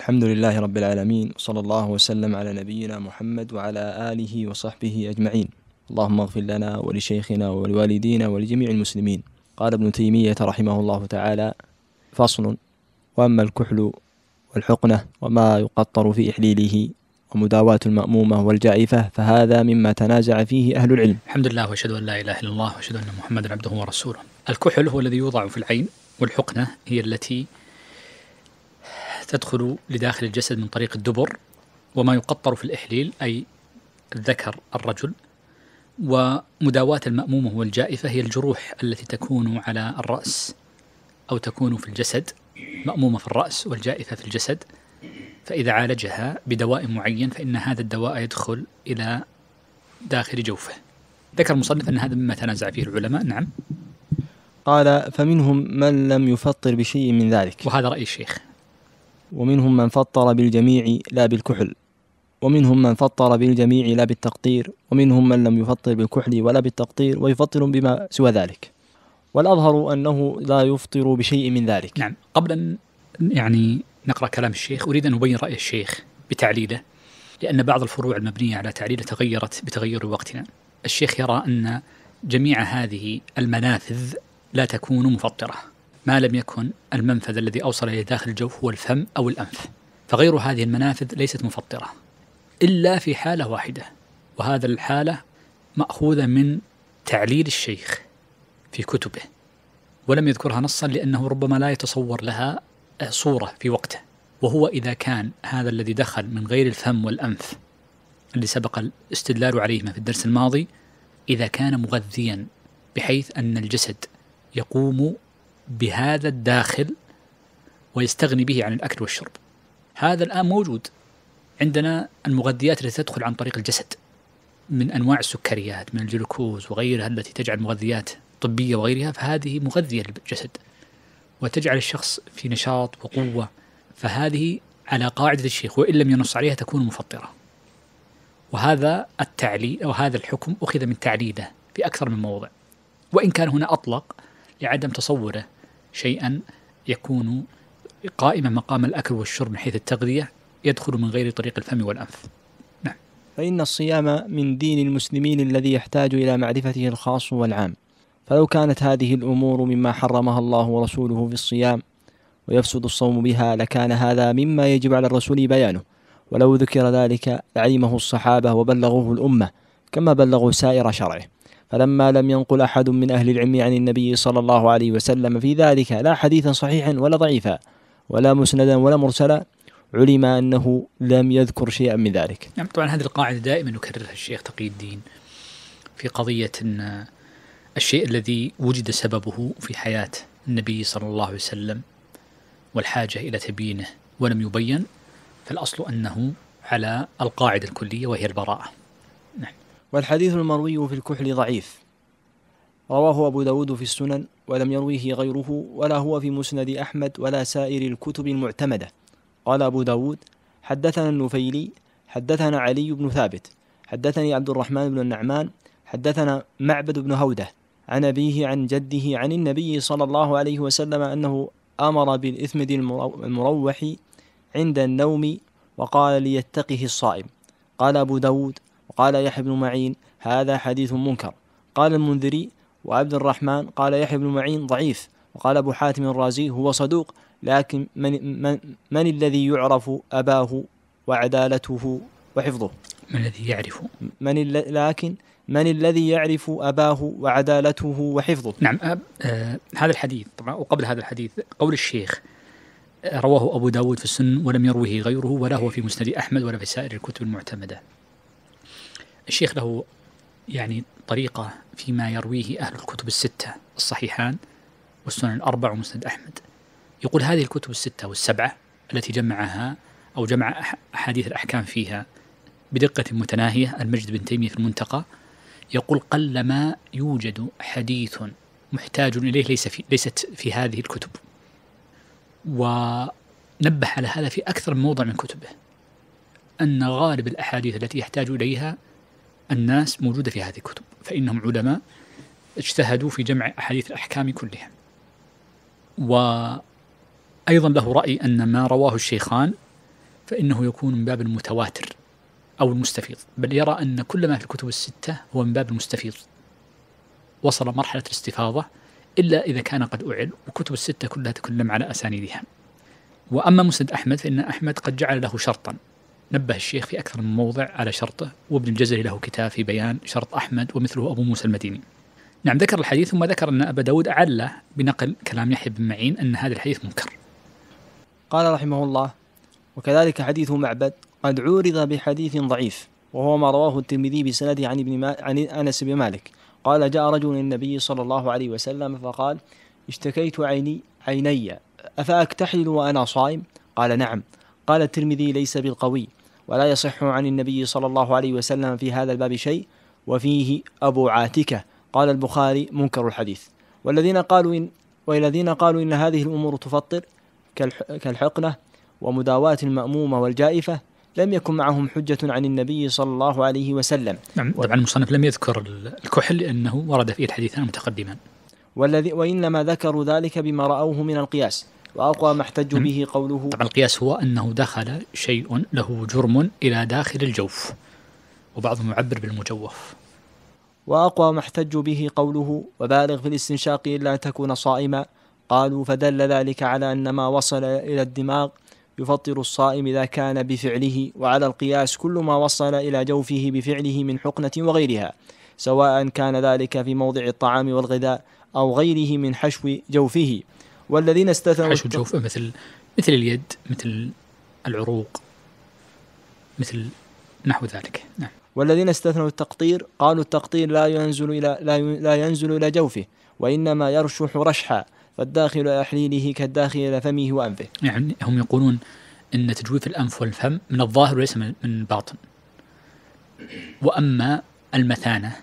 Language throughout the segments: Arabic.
الحمد لله رب العالمين وصلى الله وسلم على نبينا محمد وعلى آله وصحبه أجمعين اللهم اغفر لنا ولشيخنا ولوالدينا ولجميع المسلمين قال ابن تيمية رحمه الله تعالى فصل وأما الكحل والحقنة وما يقطر في إحليله ومداواة المأمومة والجائفة فهذا مما تنازع فيه أهل العلم الحمد لله وأشهد أن لا إله إلا الله وأشهد أن محمدا عبده ورسوله الكحل هو الذي يوضع في العين والحقنة هي التي تدخل لداخل الجسد من طريق الدبر وما يقطر في الإحليل أي الذكر الرجل ومداواة المأمومة والجائفة هي الجروح التي تكون على الرأس أو تكون في الجسد مأمومة في الرأس والجائفة في الجسد فإذا عالجها بدواء معين فإن هذا الدواء يدخل إلى داخل جوفه ذكر المصنف أن هذا مما تنازع فيه العلماء نعم قال فمنهم من لم يفطر بشيء من ذلك وهذا رأي الشيخ ومنهم من فطر بالجميع لا بالكحل ومنهم من فطر بالجميع لا بالتقطير ومنهم من لم يفطر بالكحل ولا بالتقطير ويفطر بما سوى ذلك والأظهر أنه لا يفطر بشيء من ذلك نعم قبل أن يعني نقرأ كلام الشيخ أريد أن أبين رأي الشيخ بتعليله لأن بعض الفروع المبنية على تعليله تغيرت بتغير وقتنا الشيخ يرى أن جميع هذه المنافذ لا تكون مفطرة ما لم يكن المنفذ الذي أوصل إلى داخل الجوف هو الفم أو الأنف فغير هذه المنافذ ليست مفطرة إلا في حالة واحدة وهذا الحالة مأخوذة من تعليل الشيخ في كتبه ولم يذكرها نصا لأنه ربما لا يتصور لها صورة في وقته وهو إذا كان هذا الذي دخل من غير الفم والأنف اللي سبق الاستدلال عليهما في الدرس الماضي إذا كان مغذيا بحيث أن الجسد يقوم بهذا الداخل ويستغني به عن الأكل والشرب هذا الآن موجود عندنا المغذيات التي تدخل عن طريق الجسد من أنواع السكريات من الجلوكوز وغيرها التي تجعل مغذيات طبية وغيرها فهذه مغذية للجسد وتجعل الشخص في نشاط وقوة فهذه على قاعدة الشيخ وإن لم ينص عليها تكون مفطرة وهذا التعليل أو هذا الحكم أخذ من تعليله في أكثر من موضع وإن كان هنا أطلق لعدم تصوره شيئا يكون قائما مقام الأكل والشرب من حيث التغذية يدخل من غير طريق الفم والأنف نعم فإن الصيام من دين المسلمين الذي يحتاج إلى معرفته الخاص والعام فلو كانت هذه الأمور مما حرمها الله ورسوله في الصيام ويفسد الصوم بها لكان هذا مما يجب على الرسول بيانه ولو ذكر ذلك لعلمه الصحابة وبلغوه الأمة كما بلغوا سائر شرعه فلما لم ينقل أحد من أهل العلم عن النبي صلى الله عليه وسلم في ذلك لا حديثا صحيحا ولا ضعيفا ولا مسندا ولا مرسلا علم أنه لم يذكر شيئا من ذلك نعم طبعا هذه القاعدة دائما يكررها الشيخ تقي الدين في قضية أن الشيء الذي وجد سببه في حياة النبي صلى الله عليه وسلم والحاجة إلى تبيينه ولم يبين فالأصل أنه على القاعدة الكلية وهي البراءة والحديث المروي في الكحل ضعيف رواه أبو داود في السنن ولم يرويه غيره ولا هو في مسند أحمد ولا سائر الكتب المعتمدة قال أبو داود حدثنا النفيلي حدثنا علي بن ثابت حدثني عبد الرحمن بن النعمان حدثنا معبد بن هوده عن أبيه عن جده عن النبي صلى الله عليه وسلم أنه أمر بالإثمد المروح عند النوم وقال ليتقه الصائم قال أبو داود وقال يحيى بن معين هذا حديث منكر قال المنذري وعبد الرحمن قال يحيى بن معين ضعيف وقال أبو حاتم الرازي هو صدوق لكن من, من, من الذي يعرف أباه وعدالته وحفظه من الذي يعرف من لكن من الذي يعرف أباه وعدالته وحفظه نعم أب آه هذا الحديث طبعا وقبل هذا الحديث قول الشيخ رواه أبو داود في السنن ولم يروه غيره ولا هو في مسند أحمد ولا في سائر الكتب المعتمدة الشيخ له يعني طريقة فيما يرويه أهل الكتب الستة الصحيحان والسنن الأربع ومسند أحمد يقول هذه الكتب الستة والسبعة التي جمعها أو جمع أحاديث الأحكام فيها بدقة متناهية المجد بن تيمية في المنتقى يقول قلما يوجد حديث محتاج إليه ليس في ليست في هذه الكتب ونبه على هذا في أكثر من موضع من كتبه أن غالب الأحاديث التي يحتاج إليها الناس موجودة في هذه الكتب فإنهم علماء اجتهدوا في جمع أحاديث الأحكام كلها وأيضا له رأي أن ما رواه الشيخان فإنه يكون من باب المتواتر أو المستفيض بل يرى أن كل ما في الكتب الستة هو من باب المستفيض وصل مرحلة الاستفاضة إلا إذا كان قد أعل وكتب الستة كلها تكلم على أسانيدها وأما مسند أحمد فإن أحمد قد جعل له شرطا نبه الشيخ في أكثر من موضع على شرطه وابن الجزري له كتاب في بيان شرط أحمد ومثله أبو موسى المديني نعم ذكر الحديث ثم ذكر أن أبا داود أعلى بنقل كلام يحيى بن معين أن هذا الحديث منكر قال رحمه الله وكذلك حديث معبد قد عورض بحديث ضعيف وهو ما رواه الترمذي بسنده عن ابن ما... عن انس بن مالك قال جاء رجل للنبي صلى الله عليه وسلم فقال اشتكيت عيني عيني افاكتحل وانا صائم قال نعم قال الترمذي ليس بالقوي ولا يصح عن النبي صلى الله عليه وسلم في هذا الباب شيء وفيه أبو عاتكة قال البخاري منكر الحديث والذين قالوا إن والذين قالوا إن هذه الأمور تفطر كالحقنة ومداواة المأمومة والجائفة لم يكن معهم حجة عن النبي صلى الله عليه وسلم نعم طبعا المصنف لم يذكر الكحل لأنه ورد فيه الحديثان متقدما والذي وإنما ذكروا ذلك بما رأوه من القياس وأقوى ما احتجوا به قوله طبعا القياس هو أنه دخل شيء له جرم إلى داخل الجوف وبعضهم يعبر بالمجوف وأقوى ما احتجوا به قوله وبالغ في الاستنشاق إلا أن تكون صائما قالوا فدل ذلك على أن ما وصل إلى الدماغ يفطر الصائم إذا كان بفعله وعلى القياس كل ما وصل إلى جوفه بفعله من حقنة وغيرها سواء كان ذلك في موضع الطعام والغذاء أو غيره من حشو جوفه والذين استثنوا حشو الجوف مثل مثل اليد مثل العروق مثل نحو ذلك نعم والذين استثنوا التقطير قالوا التقطير لا ينزل الى لا, لا ينزل الى جوفه وانما يرشح رشحا فالداخل الى احليله كالداخل الى فمه وانفه. يعني هم يقولون ان تجويف الانف والفم من الظاهر وليس من الباطن. واما المثانه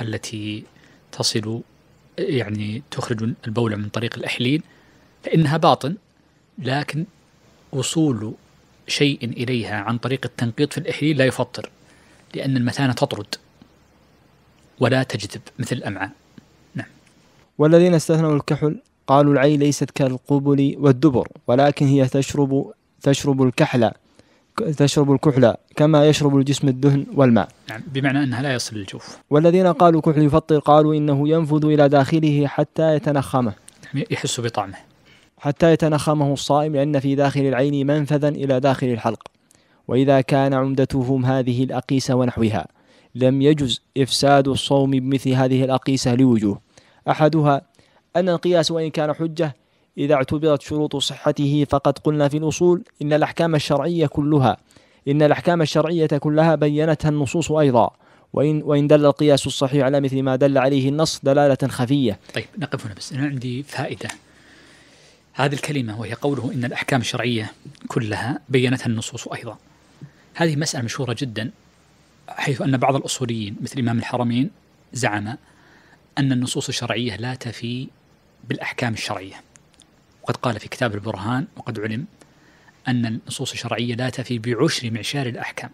التي تصل يعني تخرج البول من طريق الأحليل فإنها باطن لكن وصول شيء إليها عن طريق التنقيط في الإحليل لا يفطر لأن المثانة تطرد ولا تجذب مثل الأمعاء نعم والذين استثنوا الكحل قالوا العين ليست كالقبل والدبر ولكن هي تشرب تشرب الكحل تشرب الكحل كما يشرب الجسم الدهن والماء يعني بمعنى أنها لا يصل الجوف والذين قالوا كحل يفطر قالوا إنه ينفذ إلى داخله حتى يتنخمه يعني يحس بطعمه حتى يتنخمه الصائم لأن في داخل العين منفذا إلى داخل الحلق وإذا كان عمدتهم هذه الأقيسة ونحوها لم يجز إفساد الصوم بمثل هذه الأقيسة لوجوه أحدها أن القياس وإن كان حجة إذا اعتبرت شروط صحته فقد قلنا في الأصول إن الأحكام الشرعية كلها إن الأحكام الشرعية كلها بينتها النصوص أيضا وإن وإن دل القياس الصحيح على مثل ما دل عليه النص دلالة خفية. طيب نقف هنا بس أنا عندي فائدة. هذه الكلمة وهي قوله إن الأحكام الشرعية كلها بينتها النصوص أيضا. هذه مسألة مشهورة جدا حيث أن بعض الأصوليين مثل إمام الحرمين زعم أن النصوص الشرعية لا تفي بالأحكام الشرعية وقد قال في كتاب البرهان وقد علم أن النصوص الشرعية لا تفي بعشر معشار الأحكام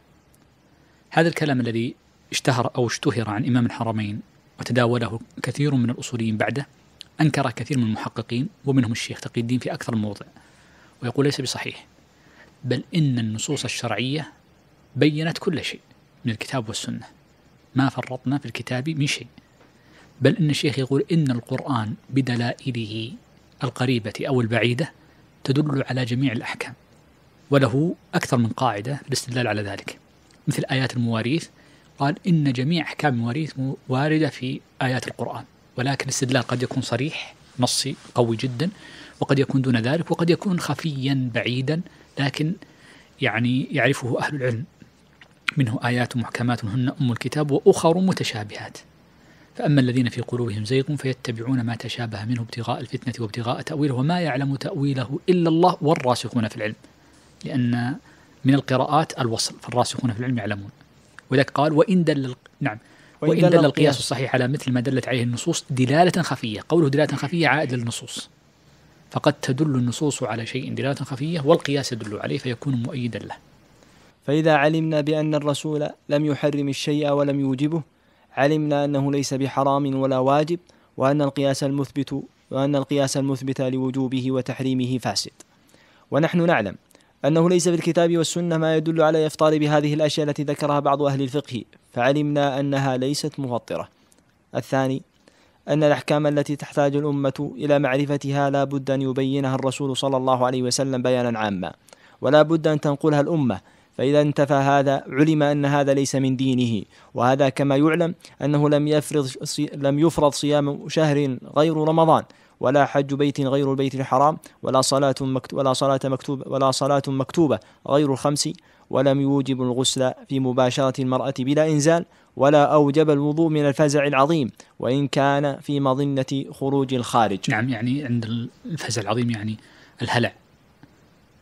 هذا الكلام الذي اشتهر أو اشتهر عن إمام الحرمين وتداوله كثير من الأصوليين بعده أنكر كثير من المحققين ومنهم الشيخ تقي الدين في أكثر من موضع ويقول ليس بصحيح بل إن النصوص الشرعية بينت كل شيء من الكتاب والسنة ما فرطنا في الكتاب من شيء بل إن الشيخ يقول إن القرآن بدلائله القريبة أو البعيدة تدل على جميع الأحكام وله أكثر من قاعدة في الاستدلال على ذلك مثل آيات المواريث قال إن جميع أحكام المواريث واردة في آيات القرآن ولكن الاستدلال قد يكون صريح نصي قوي جدا وقد يكون دون ذلك وقد يكون خفيا بعيدا لكن يعني يعرفه أهل العلم منه آيات محكمات هن أم الكتاب وأخر متشابهات فأما الذين في قلوبهم زيغ فيتبعون ما تشابه منه ابتغاء الفتنة وابتغاء تأويله وما يعلم تأويله إلا الله والراسخون في العلم لأن من القراءات الوصل فالراسخون في العلم يعلمون ولذلك قال وإن دل نعم وإن دل, دل القياس الصحيح على مثل ما دلت عليه النصوص دلالة خفية قوله دلالة خفية عائد للنصوص فقد تدل النصوص على شيء دلالة خفية والقياس يدل عليه فيكون مؤيدا له فإذا علمنا بأن الرسول لم يحرم الشيء ولم يوجبه علمنا أنه ليس بحرام ولا واجب وأن القياس المثبت وأن القياس المثبت لوجوبه وتحريمه فاسد ونحن نعلم أنه ليس في الكتاب والسنة ما يدل على إفطار بهذه الأشياء التي ذكرها بعض أهل الفقه فعلمنا أنها ليست مفطرة الثاني أن الأحكام التي تحتاج الأمة إلى معرفتها لا بد أن يبينها الرسول صلى الله عليه وسلم بيانا عاما ولا بد أن تنقلها الأمة فإذا انتفى هذا علم أن هذا ليس من دينه وهذا كما يعلم أنه لم يفرض لم يفرض صيام شهر غير رمضان ولا حج بيت غير البيت الحرام ولا صلاة ولا صلاة مكتوبة ولا صلاة مكتوبة غير الخمس ولم يوجب الغسل في مباشرة المرأة بلا إنزال ولا أوجب الوضوء من الفزع العظيم وإن كان في مظنة خروج الخارج نعم يعني عند الفزع العظيم يعني الهلع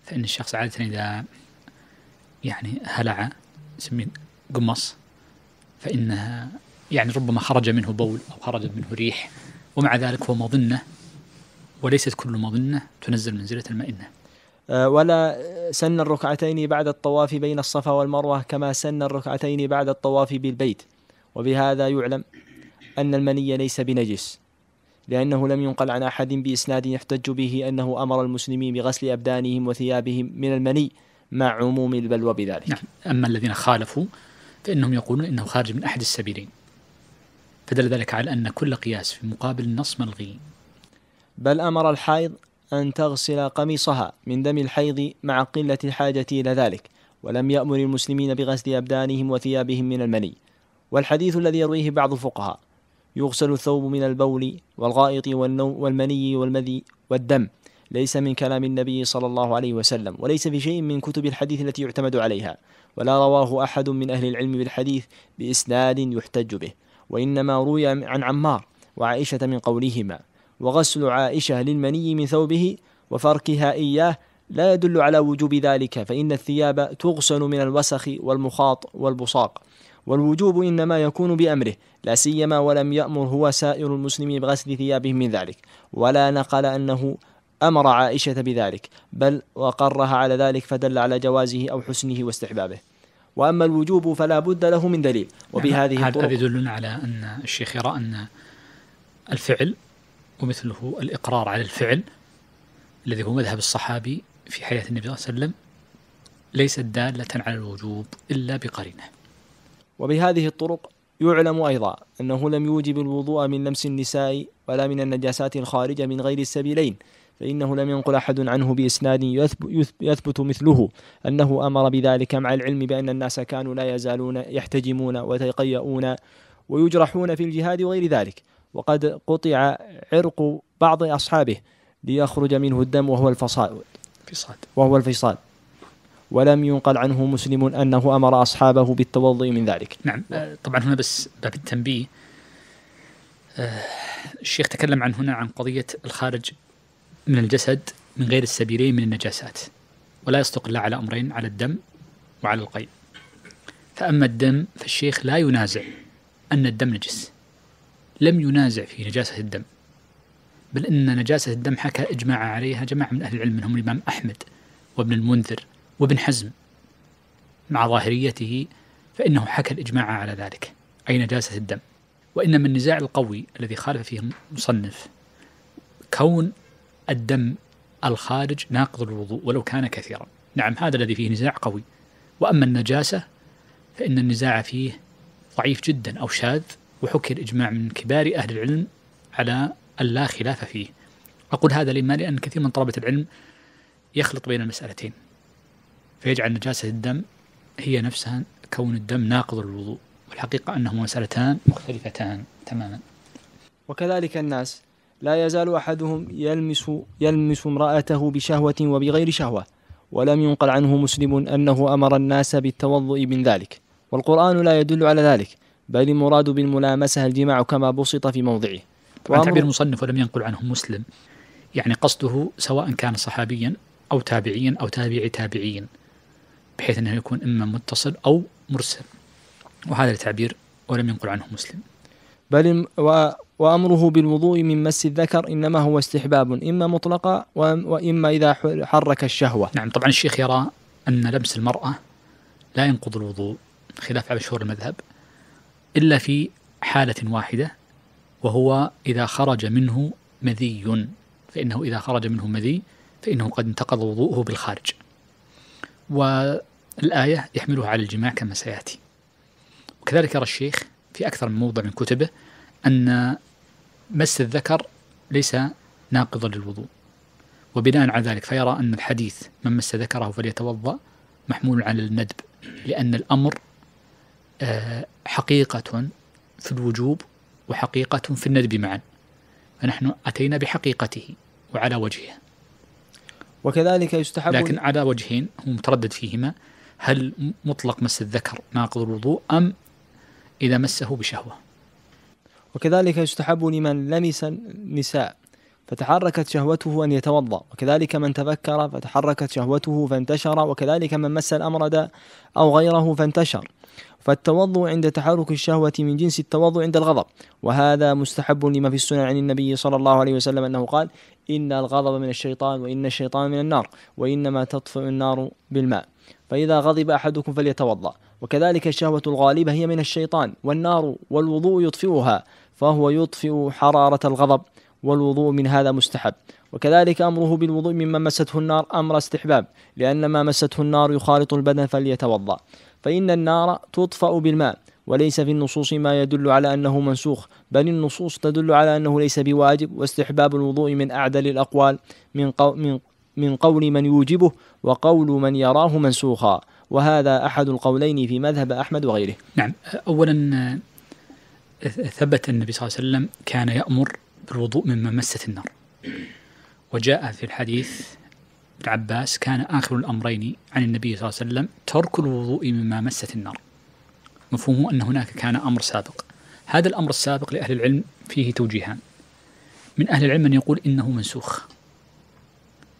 فإن الشخص عادة إذا يعني هلع نسميه قمص فإنها يعني ربما خرج منه بول أو خرجت منه ريح ومع ذلك هو مظنة وليست كل مظنة تنزل منزلة المئنة آه، ولا سن الركعتين بعد الطواف بين الصفا والمروة كما سن الركعتين بعد الطواف بالبيت وبهذا يعلم أن المني ليس بنجس لأنه لم ينقل عن أحد بإسناد يحتج به أنه أمر المسلمين بغسل أبدانهم وثيابهم من المني مع عموم البلوى بذلك نعم أما الذين خالفوا فإنهم يقولون إنه خارج من أحد السبيلين فدل ذلك على أن كل قياس في مقابل النص ملغي بل أمر الحائض أن تغسل قميصها من دم الحيض مع قلة الحاجة إلى ذلك ولم يأمر المسلمين بغسل أبدانهم وثيابهم من المني والحديث الذي يرويه بعض الفقهاء يغسل الثوب من البول والغائط والمني والمذي والدم ليس من كلام النبي صلى الله عليه وسلم وليس في شيء من كتب الحديث التي يعتمد عليها ولا رواه أحد من أهل العلم بالحديث بإسناد يحتج به وإنما روي عن عمار وعائشة من قولهما وغسل عائشة للمني من ثوبه وفركها إياه لا يدل على وجوب ذلك فإن الثياب تغسل من الوسخ والمخاط والبصاق والوجوب إنما يكون بأمره لا سيما ولم يأمر هو سائر المسلمين بغسل ثيابهم من ذلك ولا نقل أنه امر عائشه بذلك بل وقرها على ذلك فدل على جوازه او حسنه واستحبابه واما الوجوب فلا بد له من دليل وبهذه يعني الطرق هذا يدلنا على ان الشيخ يرى ان الفعل ومثله الاقرار على الفعل الذي هو مذهب الصحابي في حياه النبي صلى الله عليه وسلم ليست داله على الوجوب الا بقرينه وبهذه الطرق يعلم أيضا أنه لم يوجب الوضوء من لمس النساء ولا من النجاسات الخارجة من غير السبيلين فإنه لم ينقل أحد عنه بإسناد يثبت مثله أنه أمر بذلك مع العلم بأن الناس كانوا لا يزالون يحتجمون ويتقيؤون ويجرحون في الجهاد وغير ذلك وقد قطع عرق بعض أصحابه ليخرج منه الدم وهو الفصاد وهو الفصاد ولم ينقل عنه مسلم أنه أمر أصحابه بالتوضي من ذلك نعم آه، طبعا هنا بس باب التنبيه آه، الشيخ تكلم عن هنا عن قضية الخارج من الجسد من غير السبيلين من النجاسات ولا يصدق الله على أمرين على الدم وعلى القيء فأما الدم فالشيخ لا ينازع أن الدم نجس لم ينازع في نجاسة الدم بل أن نجاسة الدم حكى إجماع عليها جماعة من أهل العلم منهم الإمام أحمد وابن المنذر وابن حزم مع ظاهريته فإنه حكى الإجماع على ذلك أي نجاسة الدم وإنما النزاع القوي الذي خالف فيه المصنف كون الدم الخارج ناقض الوضوء ولو كان كثيرا نعم هذا الذي فيه نزاع قوي وأما النجاسة فإن النزاع فيه ضعيف جدا أو شاذ وحكي الإجماع من كبار أهل العلم على اللا خلاف فيه أقول هذا لما لأن كثير من طلبة العلم يخلط بين المسألتين فيجعل نجاسة الدم هي نفسها كون الدم ناقض الوضوء والحقيقة أنهما مسألتان مختلفتان تماما وكذلك الناس لا يزال أحدهم يلمس يلمس امرأته بشهوة وبغير شهوة ولم ينقل عنه مسلم أنه أمر الناس بالتوضؤ من ذلك والقرآن لا يدل على ذلك بل المراد بالملامسة الجماع كما بسط في موضعه طبعا تعبير المصنف ولم ينقل عنه مسلم يعني قصده سواء كان صحابيا أو تابعيا أو تابعي تابعين بحيث أنه يكون إما متصل أو مرسل وهذا التعبير ولم ينقل عنه مسلم بل و وأمره بالوضوء من مس الذكر إنما هو استحباب إما مطلقة وإما إذا حرك الشهوة نعم طبعا الشيخ يرى أن لمس المرأة لا ينقض الوضوء خلاف على شهور المذهب إلا في حالة واحدة وهو إذا خرج منه مذي فإنه إذا خرج منه مذي فإنه قد انتقض وضوءه بالخارج والآية يحملها على الجماع كما سيأتي وكذلك يرى الشيخ في أكثر من موضع من كتبه أن مس الذكر ليس ناقضا للوضوء وبناء على ذلك فيرى أن الحديث من مس ذكره فليتوضأ محمول على الندب لأن الأمر آه، حقيقة في الوجوب وحقيقة في الندب معا فنحن أتينا بحقيقته وعلى وجهه وكذلك يستحب لكن على وجهين هو متردد فيهما هل مطلق مس الذكر ناقض الوضوء أم إذا مسه بشهوة وكذلك يستحب لمن لمس النساء فتحركت شهوته أن يتوضأ وكذلك من تذكر فتحركت شهوته فانتشر وكذلك من مس الأمرد أو غيره فانتشر فالتوضؤ عند تحرك الشهوة من جنس التوضؤ عند الغضب وهذا مستحب لما في السنة عن النبي صلى الله عليه وسلم أنه قال إن الغضب من الشيطان وإن الشيطان من النار وإنما تطفئ النار بالماء فإذا غضب أحدكم فليتوضأ وكذلك الشهوة الغالبة هي من الشيطان والنار والوضوء يطفئها فهو يطفئ حرارة الغضب والوضوء من هذا مستحب وكذلك أمره بالوضوء مما مسته النار أمر استحباب لأن ما مسته النار يخالط البدن فليتوضأ فإن النار تطفأ بالماء وليس في النصوص ما يدل على أنه منسوخ بل النصوص تدل على أنه ليس بواجب واستحباب الوضوء من أعدل الأقوال من, من, من قول من يوجبه وقول من يراه منسوخا وهذا أحد القولين في مذهب أحمد وغيره نعم أولا ثبت النبي صلى الله عليه وسلم كان يأمر بالوضوء مما مست النار وجاء في الحديث ابن عباس كان آخر الأمرين عن النبي صلى الله عليه وسلم ترك الوضوء مما مست النار مفهومه أن هناك كان أمر سابق هذا الأمر السابق لأهل العلم فيه توجيهان من أهل العلم من يقول إنه منسوخ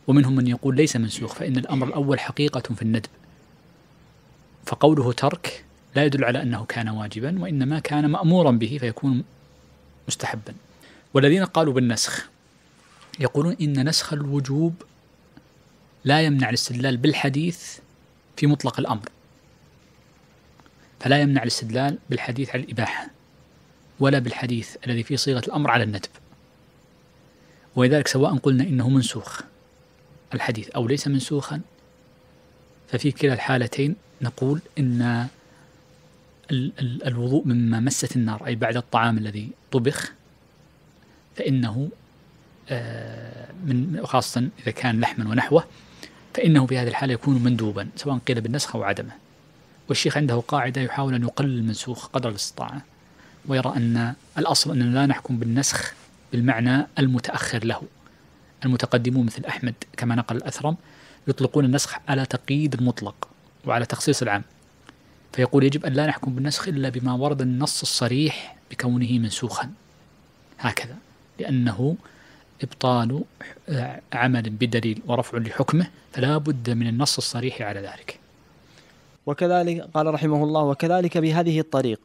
ومنهم من يقول ليس منسوخ فإن الأمر الأول حقيقة في الندب فقوله ترك لا يدل على أنه كان واجبا وإنما كان مأمورا به فيكون مستحبا والذين قالوا بالنسخ يقولون إن نسخ الوجوب لا يمنع الاستدلال بالحديث في مطلق الأمر فلا يمنع الاستدلال بالحديث على الإباحة ولا بالحديث الذي في صيغة الأمر على الندب ولذلك سواء قلنا إنه منسوخ الحديث أو ليس منسوخا ففي كلا الحالتين نقول ان الوضوء مما مست النار اي بعد الطعام الذي طبخ فانه آه، من خاصه اذا كان لحما ونحوه فانه في هذه الحاله يكون مندوبا سواء قيل بالنسخ او عدمه والشيخ عنده قاعده يحاول ان يقلل المنسوخ قدر الاستطاعه ويرى ان الاصل اننا لا نحكم بالنسخ بالمعنى المتاخر له المتقدمون مثل احمد كما نقل الاثرم يطلقون النسخ على تقييد المطلق وعلى تخصيص العام فيقول يجب أن لا نحكم بالنسخ إلا بما ورد النص الصريح بكونه منسوخا هكذا لأنه إبطال عمل بدليل ورفع لحكمه فلا بد من النص الصريح على ذلك وكذلك قال رحمه الله وكذلك بهذه الطريق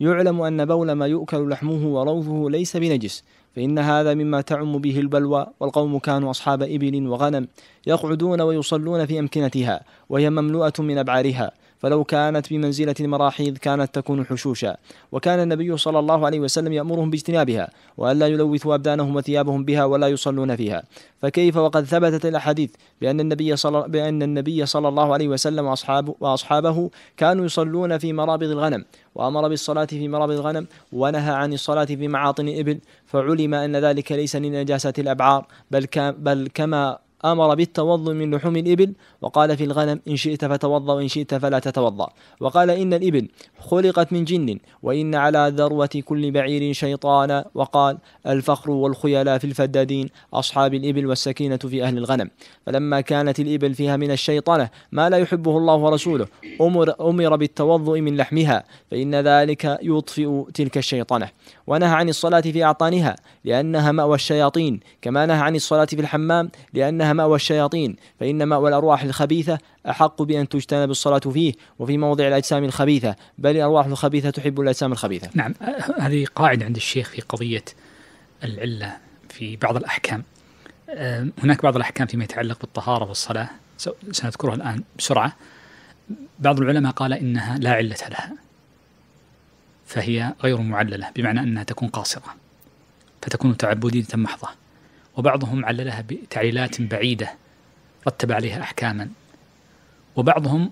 يعلم أن بول ما يؤكل لحمه وروثه ليس بنجس فإن هذا مما تعم به البلوى والقوم كانوا أصحاب إبل وغنم يقعدون ويصلون في أمكنتها وهي مملوءة من أبعارها فلو كانت بمنزلة المراحيض كانت تكون حشوشا وكان النبي صلى الله عليه وسلم يأمرهم باجتنابها وألا يلوثوا أبدانهم وثيابهم بها ولا يصلون فيها فكيف وقد ثبتت الأحاديث بأن النبي صلى بأن النبي صلى الله عليه وسلم وأصحابه, وأصحابه كانوا يصلون في مرابض الغنم وأمر بالصلاة في مرابض الغنم ونهى عن الصلاة في معاطن الإبل فعلم أن ذلك ليس لنجاسة الأبعار بل, بل كما أمر بالتوضؤ من لحوم الإبل وقال في الغنم إن شئت فتوضأ وإن شئت فلا تتوضأ وقال إن الإبل خلقت من جن وإن على ذروة كل بعير شيطانا وقال الفخر والخيلاء في الفدادين أصحاب الإبل والسكينة في أهل الغنم فلما كانت الإبل فيها من الشيطنة ما لا يحبه الله ورسوله أمر, أمر بالتوضؤ من لحمها فإن ذلك يطفئ تلك الشيطنة ونهى عن الصلاة في أعطانها لأنها مأوى الشياطين كما نهى عن الصلاة في الحمام لأنها مأوى الشياطين فإن مأوى الأرواح الخبيثة أحق بأن تجتنب الصلاة فيه وفي موضع الأجسام الخبيثة بل الأرواح الخبيثة تحب الأجسام الخبيثة نعم هذه قاعدة عند الشيخ في قضية العلة في بعض الأحكام آه، هناك بعض الأحكام فيما يتعلق بالطهارة والصلاة سنذكرها الآن بسرعة بعض العلماء قال إنها لا علة لها فهي غير معللة بمعنى أنها تكون قاصرة فتكون تعبدية محضة وبعضهم عللها بتعليلات بعيدة رتب عليها أحكاما وبعضهم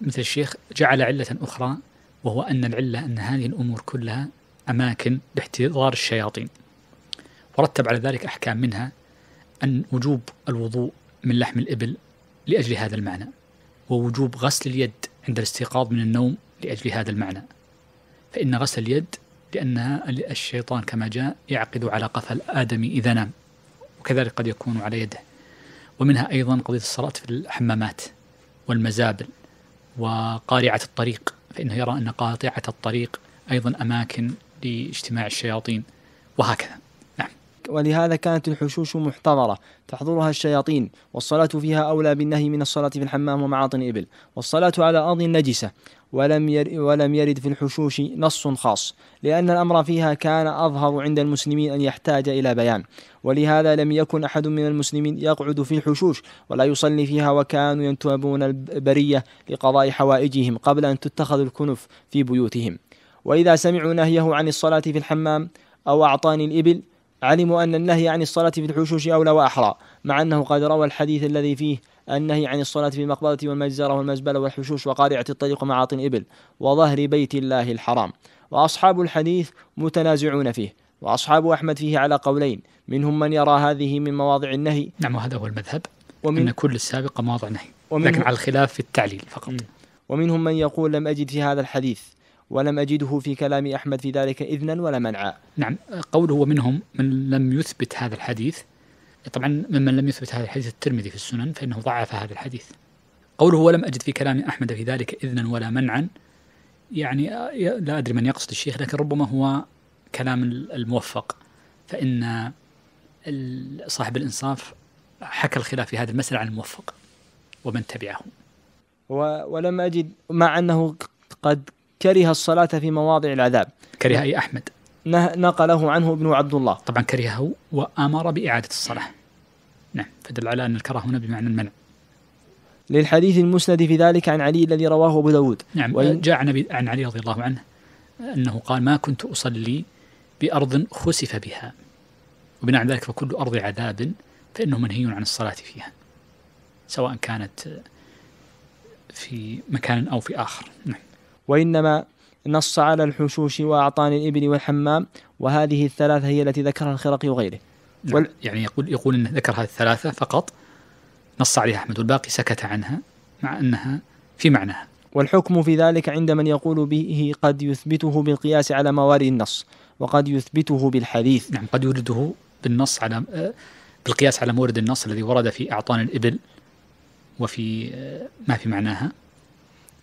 مثل الشيخ جعل علة أخرى وهو أن العلة أن هذه الأمور كلها أماكن لاحتضار الشياطين ورتب على ذلك أحكام منها أن وجوب الوضوء من لحم الإبل لأجل هذا المعنى ووجوب غسل اليد عند الاستيقاظ من النوم لأجل هذا المعنى فإن غسل اليد لأنها الشيطان كما جاء يعقد على قفا الآدمي إذا نام وكذلك قد يكون على يده ومنها أيضا قضية الصلاة في الحمامات والمزابل وقارعة الطريق فإنه يرى أن قاطعة الطريق أيضا أماكن لاجتماع الشياطين وهكذا ولهذا كانت الحشوش محتضرة تحضرها الشياطين والصلاة فيها أولى بالنهي من الصلاة في الحمام ومعاطن الإبل والصلاة على أرض نجسة ولم ير ولم يرد في الحشوش نص خاص لأن الأمر فيها كان أظهر عند المسلمين أن يحتاج إلى بيان ولهذا لم يكن أحد من المسلمين يقعد في الحشوش ولا يصلي فيها وكانوا ينتابون البرية لقضاء حوائجهم قبل أن تتخذ الكنف في بيوتهم وإذا سمعوا نهيه عن الصلاة في الحمام أو أعطاني الإبل علموا أن النهي عن الصلاة في الحشوش أولى وأحرى مع أنه قد روى الحديث الذي فيه النهي عن الصلاة في المقبرة والمجزرة والمزبلة والحشوش وقارعة الطريق ومعاطن إبل وظهر بيت الله الحرام وأصحاب الحديث متنازعون فيه وأصحاب أحمد فيه على قولين منهم من يرى هذه من مواضع النهي نعم وهذا هو المذهب ومن أن كل السابقة مواضع نهي لكن على الخلاف في التعليل فقط ومنهم من يقول لم أجد في هذا الحديث ولم أجده في كلام أحمد في ذلك إذنا ولا منعا نعم قوله ومنهم من لم يثبت هذا الحديث طبعا ممن لم يثبت هذا الحديث الترمذي في السنن فإنه ضعف هذا الحديث قوله ولم أجد في كلام أحمد في ذلك إذنا ولا منعا يعني لا أدري من يقصد الشيخ لكن ربما هو كلام الموفق فإن صاحب الإنصاف حكى الخلاف في هذه المسألة عن الموفق ومن تبعه ولم أجد مع أنه قد كره الصلاة في مواضع العذاب كره أي أحمد نقله عنه ابن عبد الله طبعا كرهه وأمر بإعادة الصلاة نعم فدل على أن الكره هنا بمعنى المنع للحديث المسند في ذلك عن علي الذي رواه أبو داود نعم وإن جاء عن, عن علي رضي الله عنه أنه قال ما كنت أصلي بأرض خسف بها وبناء على ذلك فكل أرض عذاب فإنه منهي عن الصلاة فيها سواء كانت في مكان أو في آخر نعم وإنما نص على الحشوش وأعطان الإبل والحمام وهذه الثلاثة هي التي ذكرها الخرقي وغيره نعم. وال... يعني يقول يقول أنه ذكر هذه الثلاثة فقط نص عليها أحمد والباقي سكت عنها مع أنها في معناها والحكم في ذلك عند من يقول به قد يثبته بالقياس على موارد النص وقد يثبته بالحديث نعم قد يورده بالنص على بالقياس على مورد النص الذي ورد في أعطان الإبل وفي ما في معناها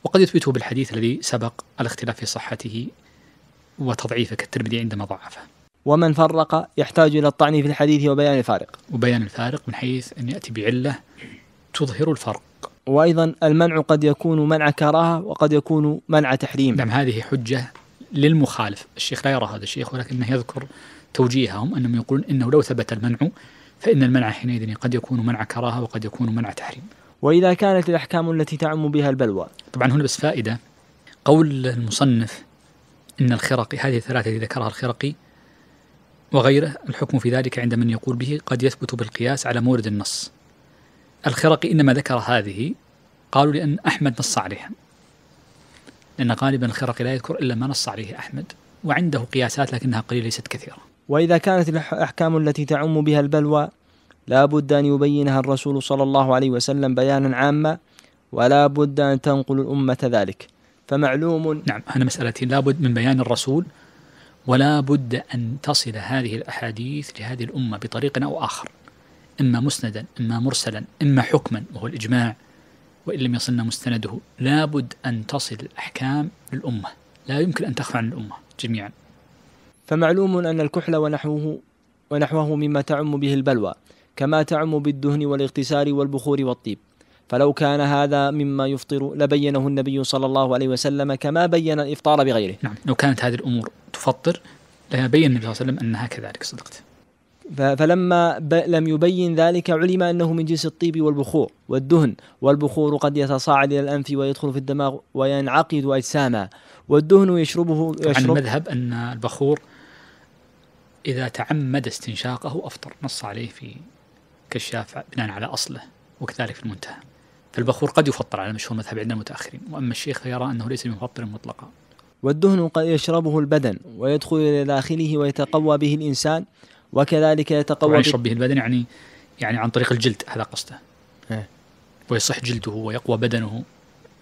وقد يثبته بالحديث الذي سبق الاختلاف في صحته وتضعيفه كالترمذي عندما ضعفه ومن فرق يحتاج إلى الطعن في الحديث وبيان الفارق وبيان الفارق من حيث أن يأتي بعلة تظهر الفرق وأيضا المنع قد يكون منع كراهة وقد يكون منع تحريم نعم هذه حجة للمخالف الشيخ لا يرى هذا الشيخ ولكنه يذكر توجيههم أنهم يقولون أنه لو ثبت المنع فإن المنع حينئذ قد يكون منع كراهة وقد يكون منع تحريم وإذا كانت الأحكام التي تعم بها البلوى طبعا هنا بس فائدة قول المصنف إن الخرقي هذه الثلاثة التي ذكرها الخرقي وغيره الحكم في ذلك عند من يقول به قد يثبت بالقياس على مورد النص الخرقي إنما ذكر هذه قالوا لأن أحمد نص عليها لأن غالبا الخرقي لا يذكر إلا ما نص عليه أحمد وعنده قياسات لكنها قليلة ليست كثيرة وإذا كانت الأحكام التي تعم بها البلوى لا بد أن يبينها الرسول صلى الله عليه وسلم بيانا عاما ولا بد أن تنقل الأمة ذلك فمعلوم نعم أنا مسألتي لا بد من بيان الرسول ولا بد أن تصل هذه الأحاديث لهذه الأمة بطريق أو آخر إما مسندا إما مرسلا إما حكما وهو الإجماع وإن لم يصلنا مستنده لا بد أن تصل الأحكام للأمة لا يمكن أن تخفى عن الأمة جميعا فمعلوم أن الكحل ونحوه ونحوه مما تعم به البلوى كما تعم بالدهن والاغتسال والبخور والطيب فلو كان هذا مما يفطر لبينه النبي صلى الله عليه وسلم كما بين الافطار بغيره. نعم، لو كانت هذه الامور تفطر لبين النبي صلى الله عليه وسلم انها كذلك صدقت. فلما ب... لم يبين ذلك علم انه من جنس الطيب والبخور والدهن، والبخور قد يتصاعد الى الانف ويدخل في الدماغ وينعقد اجساما، والدهن يشربه يشرب عن المذهب ان البخور اذا تعمد استنشاقه افطر، نص عليه في كشاف بناء على أصله وكذلك في المنتهى فالبخور قد يفطر على مشهور مذهب عند المتأخرين وأما الشيخ فيرى أنه ليس بمفطر مطلقا والدهن قد يشربه البدن ويدخل إلى داخله ويتقوى به الإنسان وكذلك يتقوى يشرب به البدن يعني يعني عن طريق الجلد هذا قصده ويصح جلده ويقوى بدنه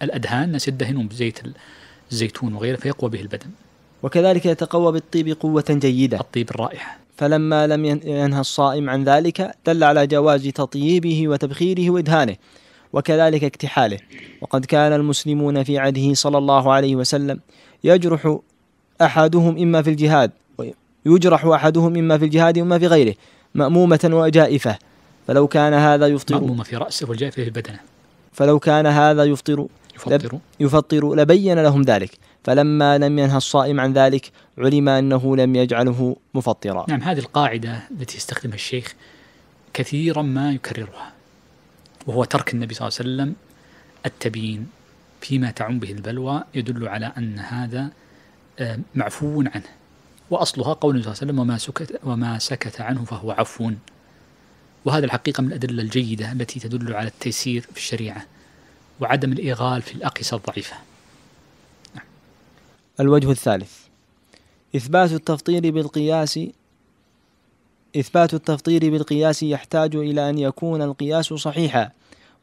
الأدهان الناس يدهنون بزيت الزيتون وغيره فيقوى به البدن وكذلك يتقوى بالطيب قوة جيدة الطيب الرائحة فلما لم ينهى الصائم عن ذلك دل على جواز تطييبه وتبخيره وإدهانه وكذلك اكتحاله وقد كان المسلمون في عهده صلى الله عليه وسلم يجرح أحدهم إما في الجهاد يجرح أحدهم إما في الجهاد وإما في غيره مأمومة وجائفة فلو كان هذا يفطر مأمومة في رأسه والجائفة في بدنه فلو كان هذا يفطر يفطر, يفطر لبين لهم ذلك فلما لم ينهى الصائم عن ذلك علم أنه لم يجعله مفطرا نعم هذه القاعدة التي يستخدمها الشيخ كثيرا ما يكررها وهو ترك النبي صلى الله عليه وسلم التبيين فيما تعم به البلوى يدل على أن هذا آه، معفو عنه وأصلها قول صلى الله عليه وسلم وما سكت, وما سكت عنه فهو عفو وهذا الحقيقة من الأدلة الجيدة التي تدل على التيسير في الشريعة وعدم الإغال في الأقصى الضعيفة الوجه الثالث إثبات التفطير بالقياس إثبات التفطير بالقياس يحتاج إلى أن يكون القياس صحيحا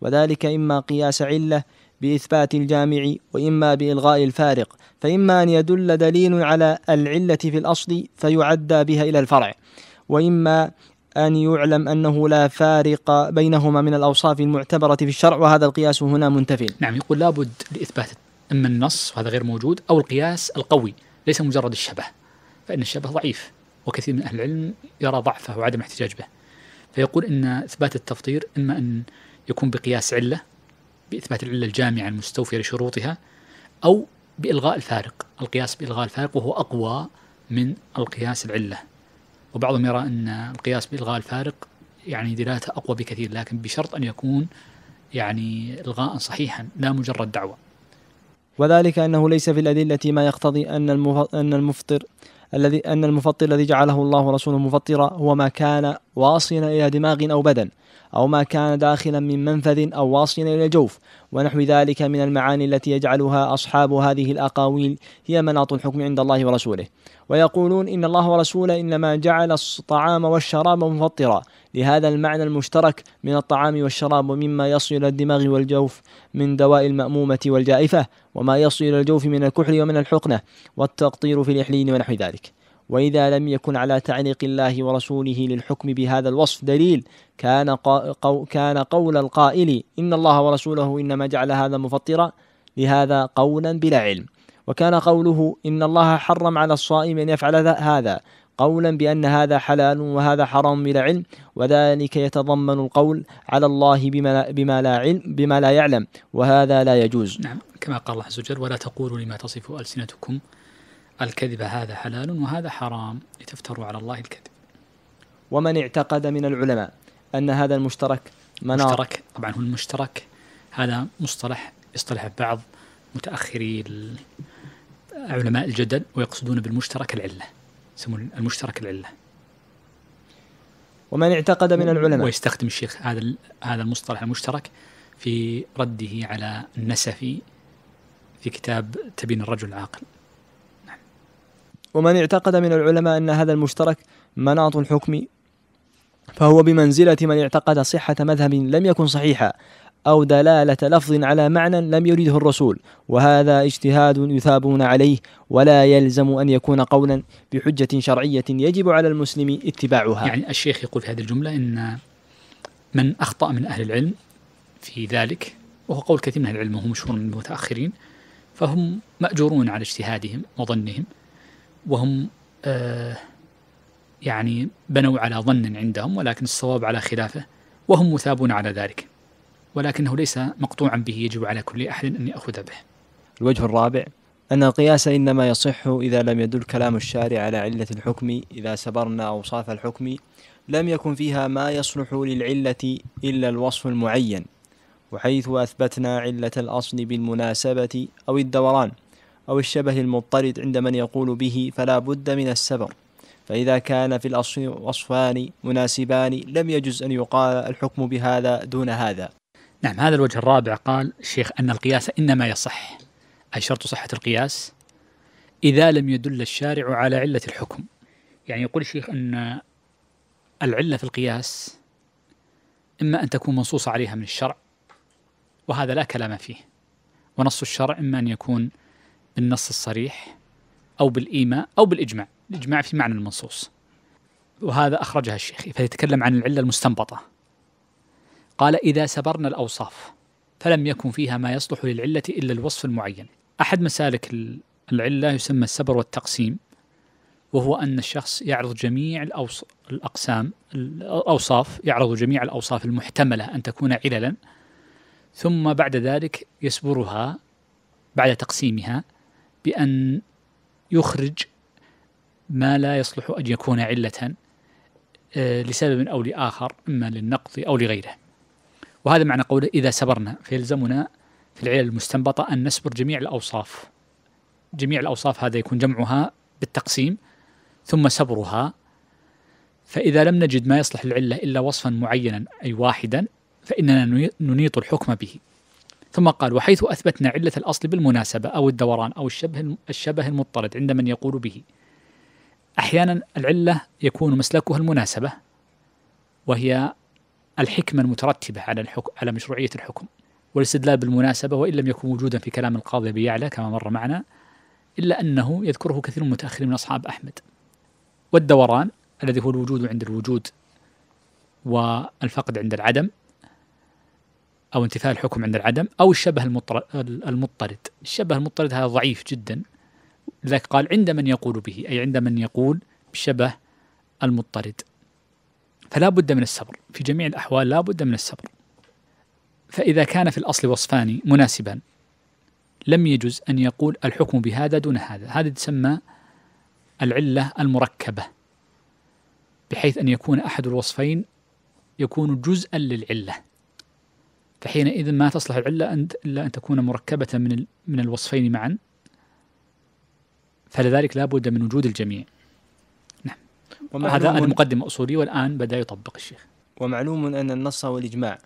وذلك إما قياس علة بإثبات الجامع وإما بإلغاء الفارق فإما أن يدل دليل على العلة في الأصل فيعدى بها إلى الفرع وإما أن يعلم أنه لا فارق بينهما من الأوصاف المعتبرة في الشرع وهذا القياس هنا منتفي نعم يقول لابد لإثبات اما النص وهذا غير موجود او القياس القوي ليس مجرد الشبه فان الشبه ضعيف وكثير من اهل العلم يرى ضعفه وعدم احتجاج به فيقول ان اثبات التفطير اما ان يكون بقياس عله باثبات العله الجامعه المستوفيه لشروطها او بالغاء الفارق القياس بالغاء الفارق وهو اقوى من القياس العله وبعضهم يرى ان القياس بالغاء الفارق يعني دلالته اقوى بكثير لكن بشرط ان يكون يعني الغاء صحيحا لا مجرد دعوه وذلك أنه ليس في الأدلة ما يقتضي أن أن المفطر الذي أن المفطر الذي جعله الله ورسوله مفطرا هو ما كان واصلا إلى دماغ أو بدن أو ما كان داخلا من منفذ أو واصلا إلى الجوف ونحو ذلك من المعاني التي يجعلها أصحاب هذه الأقاويل هي مناط الحكم عند الله ورسوله ويقولون إن الله ورسوله إنما جعل الطعام والشراب مفطرا لهذا المعنى المشترك من الطعام والشراب ومما يصل إلى الدماغ والجوف من دواء المأمومة والجائفة وما يصل إلى الجوف من الكحل ومن الحقنة والتقطير في الإحلين ونحو ذلك وإذا لم يكن على تعليق الله ورسوله للحكم بهذا الوصف دليل كان, قو كان قول القائل إن الله ورسوله إنما جعل هذا مفطرا لهذا قولا بلا علم وكان قوله إن الله حرم على الصائم أن يفعل هذا قولا بأن هذا حلال وهذا حرام بلا علم وذلك يتضمن القول على الله بما لا, بما لا علم بما لا يعلم وهذا لا يجوز نعم كما قال الله عز وجل ولا تقولوا لما تصف ألسنتكم الكذب هذا حلال وهذا حرام لتفتروا على الله الكذب ومن اعتقد من العلماء أن هذا المشترك منار مشترك طبعا هو المشترك هذا مصطلح يصطلح بعض متأخري علماء الجدل ويقصدون بالمشترك العلة يسمون المشترك العله ومن اعتقد من العلماء ويستخدم الشيخ هذا هذا المصطلح المشترك في رده على النسفي في كتاب تبين الرجل العاقل ومن اعتقد من العلماء أن هذا المشترك مناط الحكم فهو بمنزلة من اعتقد صحة مذهب لم يكن صحيحا أو دلالة لفظ على معنى لم يرده الرسول وهذا اجتهاد يثابون عليه ولا يلزم أن يكون قولا بحجة شرعية يجب على المسلم اتباعها يعني الشيخ يقول في هذه الجملة أن من أخطأ من أهل العلم في ذلك وهو قول كثير من أهل العلم وهم مشهور من المتأخرين فهم مأجورون على اجتهادهم وظنهم وهم آه يعني بنوا على ظن عندهم ولكن الصواب على خلافه وهم مثابون على ذلك ولكنه ليس مقطوعا به يجب على كل أحد أن يأخذ به الوجه الرابع أن القياس إنما يصح إذا لم يدل كلام الشارع على علة الحكم إذا سبرنا أوصاف الحكم لم يكن فيها ما يصلح للعلة إلا الوصف المعين وحيث أثبتنا علة الأصل بالمناسبة أو الدوران أو الشبه المضطرد عند من يقول به فلا بد من السبر فإذا كان في الأصل وصفان مناسبان لم يجز أن يقال الحكم بهذا دون هذا نعم هذا الوجه الرابع قال الشيخ أن القياس إنما يصح أي شرط صحة القياس إذا لم يدل الشارع على علة الحكم يعني يقول الشيخ أن العلة في القياس إما أن تكون منصوصة عليها من الشرع وهذا لا كلام فيه ونص الشرع إما أن يكون بالنص الصريح أو بالإيماء أو بالإجماع الإجماع في معنى المنصوص وهذا أخرجها الشيخ فيتكلم عن العلة المستنبطة قال إذا سبرنا الأوصاف فلم يكن فيها ما يصلح للعلة إلا الوصف المعين أحد مسالك العلة يسمى السبر والتقسيم وهو أن الشخص يعرض جميع الأوص... الأقسام الأوصاف يعرض جميع الأوصاف المحتملة أن تكون عللا ثم بعد ذلك يسبرها بعد تقسيمها بأن يخرج ما لا يصلح أن يكون علة آه، لسبب أو لآخر إما للنقض أو لغيره وهذا معنى قوله إذا سبرنا فيلزمنا في العلل المستنبطة أن نسبر جميع الأوصاف جميع الأوصاف هذا يكون جمعها بالتقسيم ثم سبرها فإذا لم نجد ما يصلح العلة إلا وصفا معينا أي واحدا فإننا ننيط الحكم به ثم قال وحيث أثبتنا علة الأصل بالمناسبة أو الدوران أو الشبه, الشبه المضطرد عند من يقول به أحيانا العلة يكون مسلكها المناسبة وهي الحكمة المترتبة على الحكم على مشروعية الحكم والاستدلال بالمناسبة وإن لم يكن موجودا في كلام القاضي أبي يعلى كما مر معنا إلا أنه يذكره كثير من المتأخرين من أصحاب أحمد والدوران الذي هو الوجود عند الوجود والفقد عند العدم أو انتفاء الحكم عند العدم أو الشبه المضطرد الشبه المضطرد هذا ضعيف جدا لذلك قال عند من يقول به أي عند من يقول بشبه المضطرد فلا بد من الصبر في جميع الأحوال لا بد من الصبر فإذا كان في الأصل وصفان مناسبان لم يجز أن يقول الحكم بهذا دون هذا هذا تسمى العلة المركبة بحيث أن يكون أحد الوصفين يكون جزءا للعلة فحينئذ ما تصلح العلة إلا أن تكون مركبة من الوصفين معا فلذلك لا بد من وجود الجميع هذا المقدمة أصولي والآن بدأ يطبق الشيخ ومعلوم أن النص والإجماع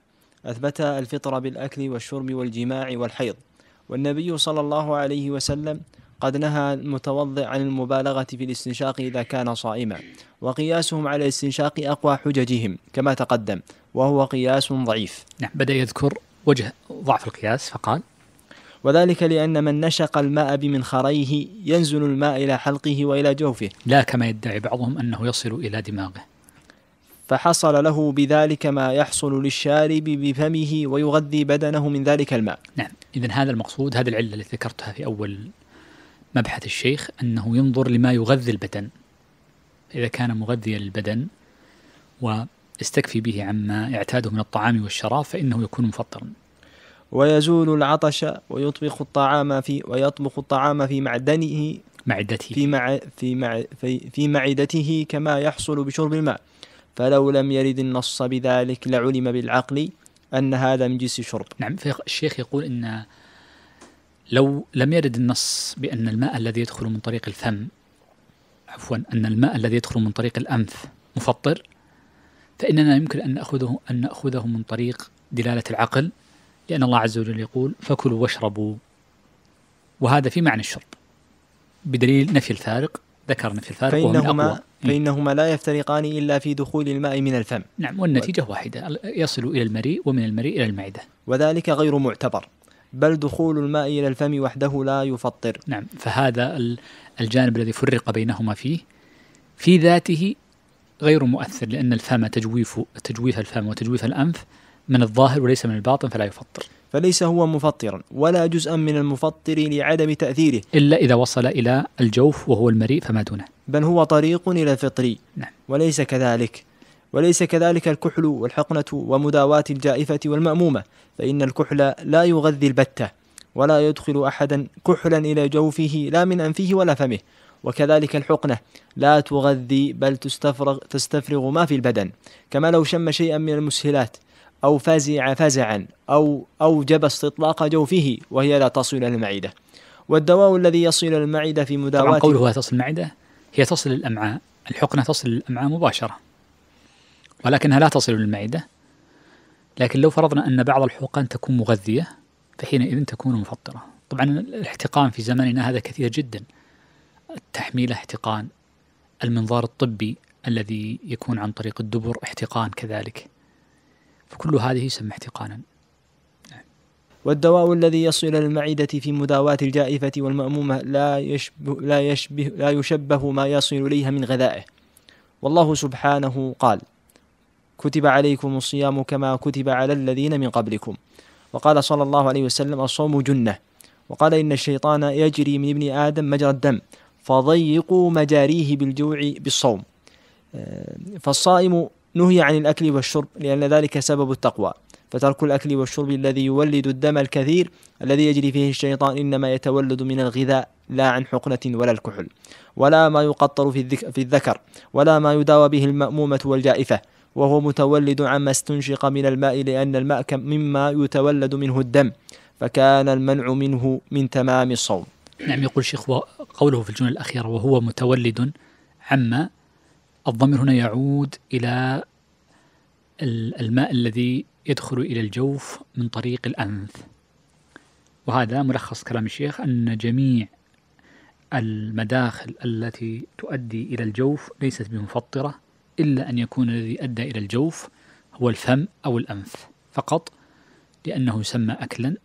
أثبت الفطر بالأكل والشرب والجماع والحيض والنبي صلى الله عليه وسلم قد نهى المتوضئ عن المبالغة في الاستنشاق إذا كان صائما وقياسهم على الاستنشاق أقوى حججهم كما تقدم وهو قياس ضعيف نعم بدأ يذكر وجه ضعف القياس فقال وذلك لأن من نشق الماء بمنخريه ينزل الماء إلى حلقه وإلى جوفه لا كما يدعي بعضهم أنه يصل إلى دماغه فحصل له بذلك ما يحصل للشارب بفمه ويغذي بدنه من ذلك الماء نعم إذا هذا المقصود هذه العلة التي ذكرتها في أول مبحث الشيخ أنه ينظر لما يغذي البدن إذا كان مغذيا للبدن واستكفي به عما يعتاده من الطعام والشراب فإنه يكون مفطرا ويزول العطش ويطبخ الطعام في ويطبخ الطعام في معدنه معدته في مع في مع في, في معدته كما يحصل بشرب الماء فلو لم يرد النص بذلك لعلم بالعقل أن هذا من جنس الشرب نعم الشيخ يقول أن لو لم يرد النص بأن الماء الذي يدخل من طريق الفم عفوا أن الماء الذي يدخل من طريق الأنف مفطر فإننا يمكن أن نأخذه أن نأخذه من طريق دلالة العقل لأن الله عز وجل يقول فكلوا واشربوا وهذا في معنى الشرب بدليل نفي الفارق ذكر نفي الفارق فإنهما أقوى إيه. فإنهما لا يفترقان إلا في دخول الماء من الفم نعم والنتيجة و... واحدة يصل إلى المريء ومن المريء إلى المعدة وذلك غير معتبر بل دخول الماء إلى الفم وحده لا يفطر نعم فهذا الجانب الذي فرق بينهما فيه في ذاته غير مؤثر لأن الفم تجويف تجويف الفم وتجويف الأنف من الظاهر وليس من الباطن فلا يفطر فليس هو مفطرا ولا جزءا من المفطر لعدم تأثيره إلا إذا وصل إلى الجوف وهو المريء فما دونه بل هو طريق إلى الفطري نعم. وليس كذلك وليس كذلك الكحل والحقنة ومداواة الجائفة والمأمومة فإن الكحل لا يغذي البتة ولا يدخل أحدا كحلا إلى جوفه لا من أنفه ولا فمه وكذلك الحقنة لا تغذي بل تستفرغ, تستفرغ ما في البدن كما لو شم شيئا من المسهلات أو فزع فزعا أو أوجب استطلاق جوفه وهي لا تصل إلى المعدة والدواء الذي يصل إلى المعدة في مداواة طبعا قولها تصل المعدة هي تصل للأمعاء الحقنة تصل للأمعاء مباشرة ولكنها لا تصل للمعدة لكن لو فرضنا أن بعض الحقن تكون مغذية فحينئذ تكون مفطرة طبعا الاحتقان في زماننا هذا كثير جدا التحميل احتقان المنظار الطبي الذي يكون عن طريق الدبر احتقان كذلك فكل هذه يسمى احتقانا والدواء الذي يصل إلى المعدة في مداواة الجائفة والمأمومة لا يشبه لا يشبه لا يشبه ما يصل إليها من غذائه والله سبحانه قال كتب عليكم الصيام كما كتب على الذين من قبلكم وقال صلى الله عليه وسلم الصوم جنة وقال إن الشيطان يجري من ابن آدم مجرى الدم فضيقوا مجاريه بالجوع بالصوم آه، فالصائم نهي عن الأكل والشرب لأن ذلك سبب التقوى فترك الأكل والشرب الذي يولد الدم الكثير الذي يجري فيه الشيطان إنما يتولد من الغذاء لا عن حقنة ولا الكحل ولا ما يقطر في, في الذكر ولا ما يداوى به المأمومة والجائفة وهو متولد عما استنشق من الماء لأن الماء مما يتولد منه الدم فكان المنع منه من تمام الصوم نعم يقول شيخ قوله في الجملة الأخيرة وهو متولد عما الضمير هنا يعود إلى الماء الذي يدخل إلى الجوف من طريق الأنف وهذا ملخص كلام الشيخ أن جميع المداخل التي تؤدي إلى الجوف ليست بمفطرة إلا أن يكون الذي أدى إلى الجوف هو الفم أو الأنف فقط لأنه يسمى أكلا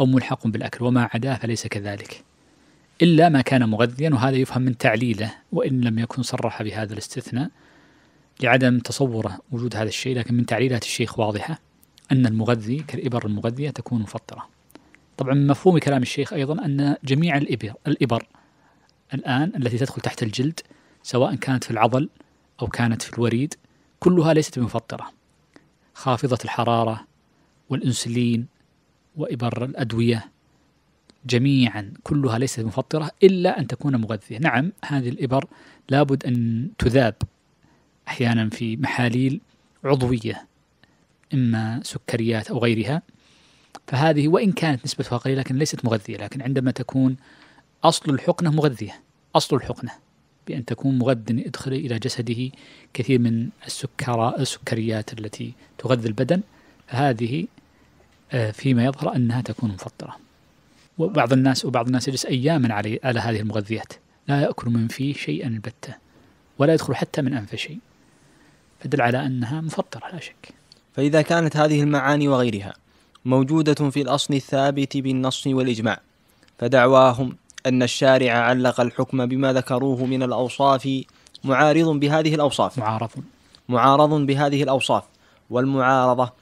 أو ملحق بالأكل وما عداه فليس كذلك إلا ما كان مغذيا وهذا يفهم من تعليله وإن لم يكن صرح بهذا الاستثناء لعدم تصوره وجود هذا الشيء لكن من تعليلات الشيخ واضحة أن المغذي كالإبر المغذية تكون مفطرة طبعا من مفهوم كلام الشيخ أيضا أن جميع الإبر, الإبر الآن التي تدخل تحت الجلد سواء كانت في العضل أو كانت في الوريد كلها ليست بمفطرة خافضة الحرارة والإنسولين وإبر الأدوية جميعا كلها ليست مفطرة إلا أن تكون مغذية نعم هذه الإبر لابد أن تذاب أحيانا في محاليل عضوية إما سكريات أو غيرها فهذه وإن كانت نسبتها قليلة لكن ليست مغذية لكن عندما تكون أصل الحقنة مغذية أصل الحقنة بأن تكون مغذى يدخل إلى جسده كثير من السكر السكريات التي تغذي البدن فهذه آه، فيما يظهر أنها تكون مفطرة وبعض الناس وبعض الناس يجلس أياما على على هذه المغذيات لا يأكل من فيه شيئا البتة ولا يدخل حتى من أنفه شيء فدل على أنها مفطرة لا شك فإذا كانت هذه المعاني وغيرها موجودة في الأصل الثابت بالنص والإجماع فدعواهم أن الشارع علق الحكم بما ذكروه من الأوصاف معارض بهذه الأوصاف معارض معارض بهذه الأوصاف والمعارضة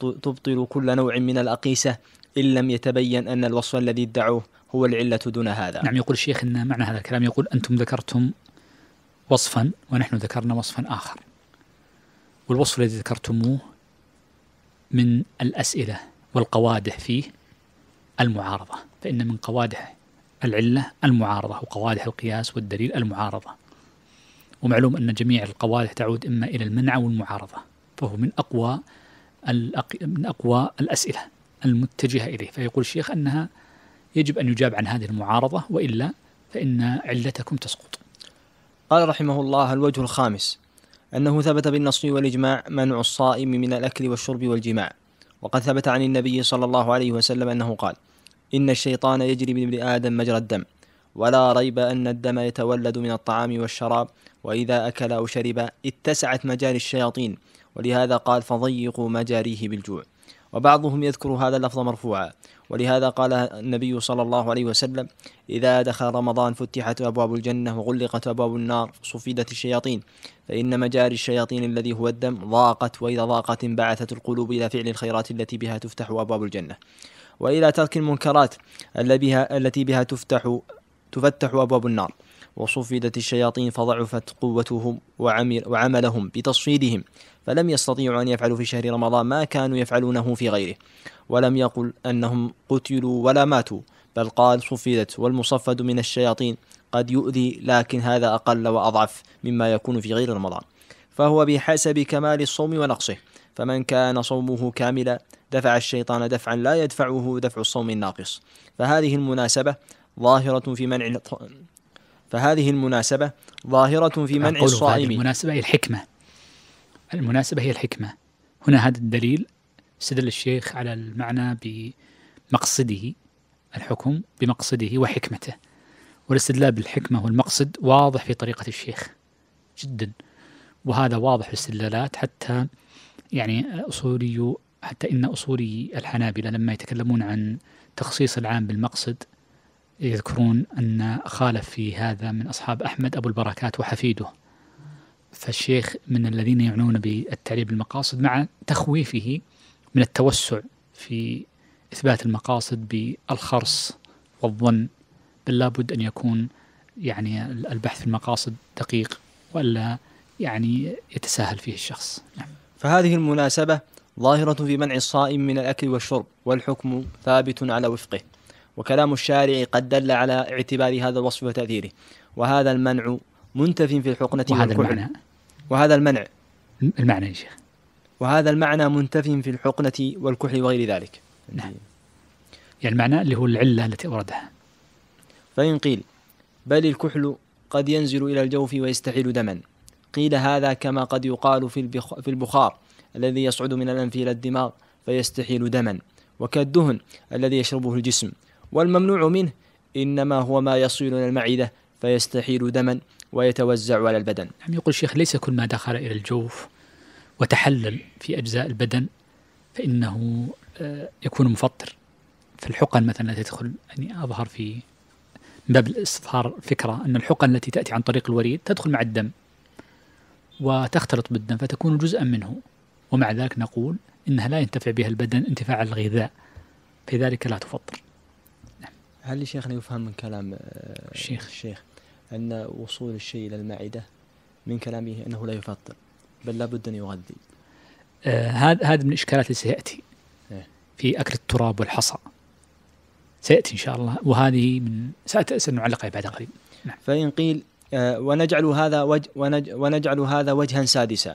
تبطل كل نوع من الأقيسة إن لم يتبين أن الوصف الذي ادعوه هو العلة دون هذا نعم يقول الشيخ أن معنى هذا الكلام يقول أنتم ذكرتم وصفا ونحن ذكرنا وصفا آخر والوصف الذي ذكرتموه من الأسئلة والقوادح فيه المعارضة فإن من قوادح العلة المعارضة وقوادح القياس والدليل المعارضة ومعلوم أن جميع القوادح تعود إما إلى المنع والمعارضة فهو من أقوى من أقوى الأسئلة المتجهة إليه فيقول الشيخ أنها يجب أن يجاب عن هذه المعارضة وإلا فإن علتكم تسقط قال رحمه الله الوجه الخامس أنه ثبت بالنص والإجماع منع الصائم من الأكل والشرب والجماع وقد ثبت عن النبي صلى الله عليه وسلم أنه قال إن الشيطان يجري من ابن آدم مجرى الدم ولا ريب أن الدم يتولد من الطعام والشراب وإذا أكل أو شرب اتسعت مجاري الشياطين ولهذا قال فضيقوا مجاريه بالجوع وبعضهم يذكر هذا اللفظ مرفوعا ولهذا قال النبي صلى الله عليه وسلم إذا دخل رمضان فتحت أبواب الجنة وغلقت أبواب النار صفدت الشياطين فإن مجاري الشياطين الذي هو الدم ضاقت وإذا ضاقت انبعثت القلوب إلى فعل الخيرات التي بها تفتح أبواب الجنة وإلى ترك المنكرات التي بها تفتح تفتح أبواب النار وصفدت الشياطين فضعفت قوتهم وعملهم بتصفيدهم فلم يستطيعوا أن يفعلوا في شهر رمضان ما كانوا يفعلونه في غيره ولم يقل أنهم قتلوا ولا ماتوا بل قال صفدت والمصفد من الشياطين قد يؤذي لكن هذا أقل وأضعف مما يكون في غير رمضان فهو بحسب كمال الصوم ونقصه فمن كان صومه كاملا دفع الشيطان دفعا لا يدفعه دفع الصوم الناقص فهذه المناسبة ظاهرة في منع فهذه المناسبة ظاهرة في منع الصائم المناسبة الحكمة المناسبة هي الحكمة هنا هذا الدليل استدل الشيخ على المعنى بمقصده الحكم بمقصده وحكمته والاستدلال بالحكمة والمقصد واضح في طريقة الشيخ جدا وهذا واضح في الاستدلالات حتى يعني أصولي حتى إن أصولي الحنابلة لما يتكلمون عن تخصيص العام بالمقصد يذكرون أن خالف في هذا من أصحاب أحمد أبو البركات وحفيده فالشيخ من الذين يعنون بالتعليم بالمقاصد مع تخويفه من التوسع في إثبات المقاصد بالخرص والظن بل لابد أن يكون يعني البحث في المقاصد دقيق ولا يعني يتساهل فيه الشخص نعم. فهذه المناسبة ظاهرة في منع الصائم من الأكل والشرب والحكم ثابت على وفقه وكلام الشارع قد دل على اعتبار هذا الوصف وتأثيره وهذا المنع منتف في الحقنة وهذا والكحل. المعنى وهذا المنع المعنى يا شيخ وهذا المعنى منتف في الحقنة والكحل وغير ذلك نعم يعني المعنى اللي هو العلة التي أوردها فإن قيل بل الكحل قد ينزل إلى الجوف ويستحيل دما قيل هذا كما قد يقال في, البخ في البخار الذي يصعد من الأنف إلى الدماغ فيستحيل دما وكالدهن الذي يشربه الجسم والممنوع منه إنما هو ما يصل إلى المعدة فيستحيل دما ويتوزع على البدن نعم يقول الشيخ ليس كل ما دخل إلى الجوف وتحلل في أجزاء البدن فإنه آه، يكون مفطر فالحقن مثلا التي تدخل يعني أظهر في من باب الاستظهار فكرة أن الحقن التي تأتي عن طريق الوريد تدخل مع الدم وتختلط بالدم فتكون جزءا منه ومع ذلك نقول إنها لا ينتفع بها البدن انتفاع الغذاء فلذلك لا تفطر نعم. هل الشيخ يفهم من كلام آه، الشيخ الشيخ أن وصول الشيء إلى المعدة من كلامه أنه لا يفطر بل لابد أن يغذي هذا آه هذا من الإشكالات اللي سيأتي إيه؟ في أكل التراب والحصى سيأتي إن شاء الله وهذه من سنعلقها بعد قليل نعم. فإن قيل آه ونجعل هذا وج ونج ونجعل هذا وجها سادسا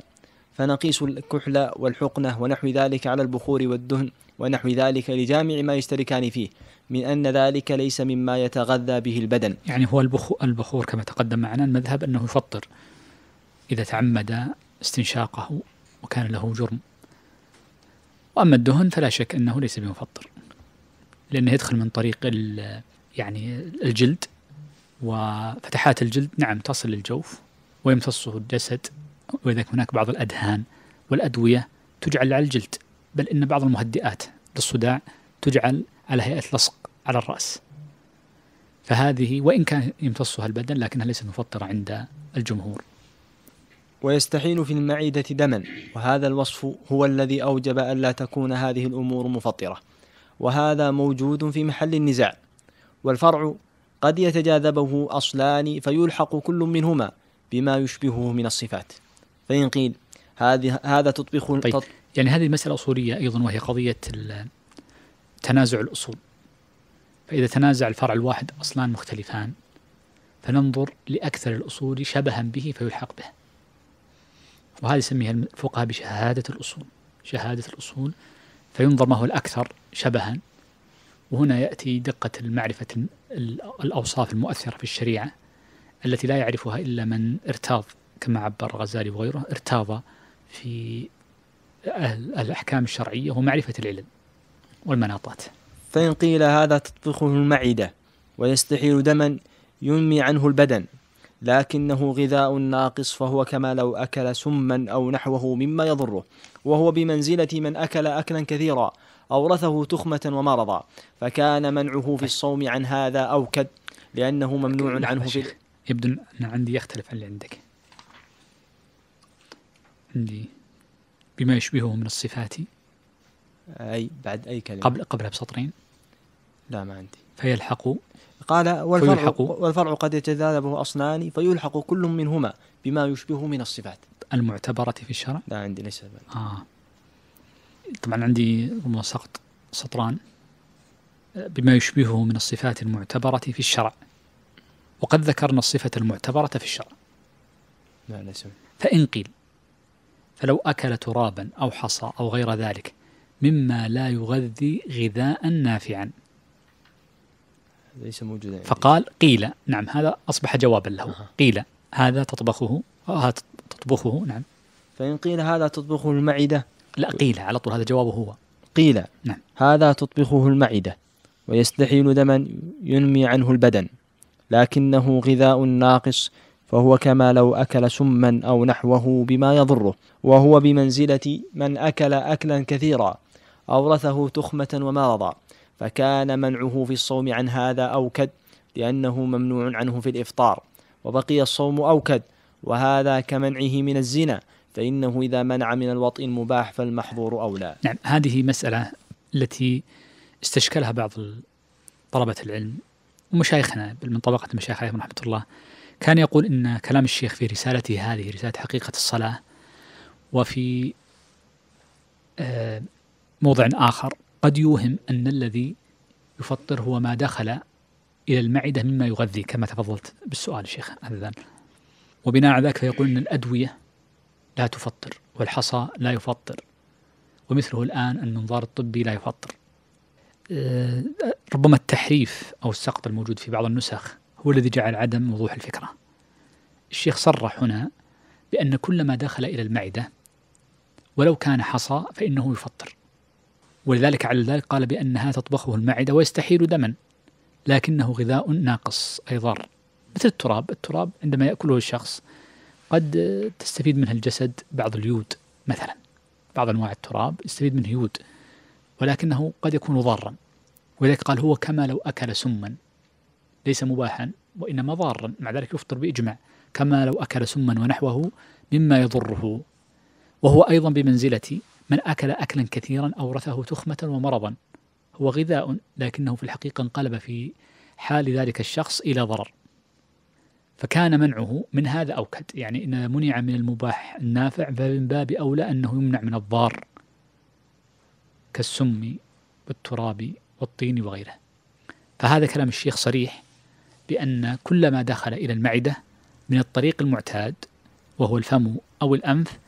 فنقيس الكحل والحقنة ونحو ذلك على البخور والدهن ونحو ذلك لجامع ما يشتركان فيه من أن ذلك ليس مما يتغذى به البدن يعني هو البخور كما تقدم معنا المذهب أنه يفطر إذا تعمد استنشاقه وكان له جرم وأما الدهن فلا شك أنه ليس بمفطر لأنه يدخل من طريق يعني الجلد وفتحات الجلد نعم تصل للجوف ويمتصه الجسد وإذا هناك بعض الأدهان والأدوية تجعل على الجلد بل إن بعض المهدئات للصداع تجعل على هيئة لصق على الرأس فهذه وإن كان يمتصها البدن لكنها ليست مفطرة عند الجمهور ويستحيل في المعدة دما وهذا الوصف هو الذي أوجب ألا تكون هذه الأمور مفطرة وهذا موجود في محل النزاع والفرع قد يتجاذبه أصلان فيلحق كل منهما بما يشبهه من الصفات فإن قيل هذه هذا تطبخ طيب. يعني هذه مسألة أصولية أيضا وهي قضية تنازع الأصول فإذا تنازع الفرع الواحد أصلان مختلفان فننظر لأكثر الأصول شبها به فيلحق به وهذه يسميها الفقهاء بشهادة الأصول شهادة الأصول فينظر ما هو الأكثر شبها وهنا يأتي دقة المعرفة الأوصاف المؤثرة في الشريعة التي لا يعرفها إلا من ارتاض كما عبر الغزالي وغيره ارتاض في أهل الأحكام الشرعية هو معرفة العلل والمناطات فإن قيل هذا تطبخه المعدة ويستحيل دما ينمي عنه البدن لكنه غذاء ناقص فهو كما لو أكل سما أو نحوه مما يضره وهو بمنزلة من أكل أكلا كثيرا أورثه تخمة ومرضا فكان منعه في الصوم عن هذا أوكد لأنه ممنوع عنه في يبدو أن عندي يختلف عن اللي عندك عندي بما يشبهه من الصفات أي بعد أي كلمة قبل قبلها بسطرين لا ما عندي فيلحق قال والفرع, والفرع قد يتجاذبه أصنان فيلحق كل منهما بما يشبهه من الصفات المعتبرة في الشرع؟ لا عندي ليس بعد. آه طبعا عندي سقط سطران بما يشبهه من الصفات المعتبرة في الشرع وقد ذكرنا الصفة المعتبرة في الشرع لا ليس فإن قيل فلو أكل ترابا أو حصى أو غير ذلك مما لا يغذي غذاء نافعا ليس موجودا فقال قيل نعم هذا أصبح جوابا له قيل هذا تطبخه هذا تطبخه نعم فإن قيل هذا تطبخه المعدة لا قيل على طول هذا جوابه هو قيل نعم هذا تطبخه المعدة ويستحيل دما ينمي عنه البدن لكنه غذاء ناقص فهو كما لو أكل سما أو نحوه بما يضره وهو بمنزلة من أكل أكلا كثيرا أورثه تخمة ومرضا فكان منعه في الصوم عن هذا أوكد لأنه ممنوع عنه في الإفطار وبقي الصوم أوكد وهذا كمنعه من الزنا فإنه إذا منع من الوطء المباح فالمحظور أولى نعم هذه مسألة التي استشكلها بعض طلبة العلم ومشايخنا من طبقة مشايخ عليهم رحمة الله كان يقول إن كلام الشيخ في رسالته هذه رسالة حقيقة الصلاة وفي آه، موضع آخر قد يوهم أن الذي يفطر هو ما دخل إلى المعدة مما يغذي كما تفضلت بالسؤال شيخ أذن وبناء على ذلك فيقول أن الأدوية لا تفطر والحصى لا يفطر ومثله الآن المنظار الطبي لا يفطر آه، ربما التحريف أو السقط الموجود في بعض النسخ هو الذي جعل عدم وضوح الفكرة الشيخ صرح هنا بأن كل ما دخل إلى المعدة ولو كان حصى فإنه يفطر ولذلك على ذلك قال بأنها تطبخه المعدة ويستحيل دما لكنه غذاء ناقص أي ضار مثل التراب التراب عندما يأكله الشخص قد تستفيد منه الجسد بعض اليود مثلا بعض أنواع التراب يستفيد منه يود ولكنه قد يكون ضارا ولذلك قال هو كما لو أكل سما ليس مباحا وإنما ضارا مع ذلك يفطر بإجماع كما لو أكل سما ونحوه مما يضره وهو أيضا بمنزلة من أكل أكلا كثيرا أورثه تخمة ومرضا هو غذاء لكنه في الحقيقة انقلب في حال ذلك الشخص إلى ضرر فكان منعه من هذا أوكد يعني إن منع من المباح النافع فمن باب أولى أنه يمنع من الضار كالسم والتراب والطين وغيره فهذا كلام الشيخ صريح بأن كل ما دخل إلى المعدة من الطريق المعتاد وهو الفم أو الأنف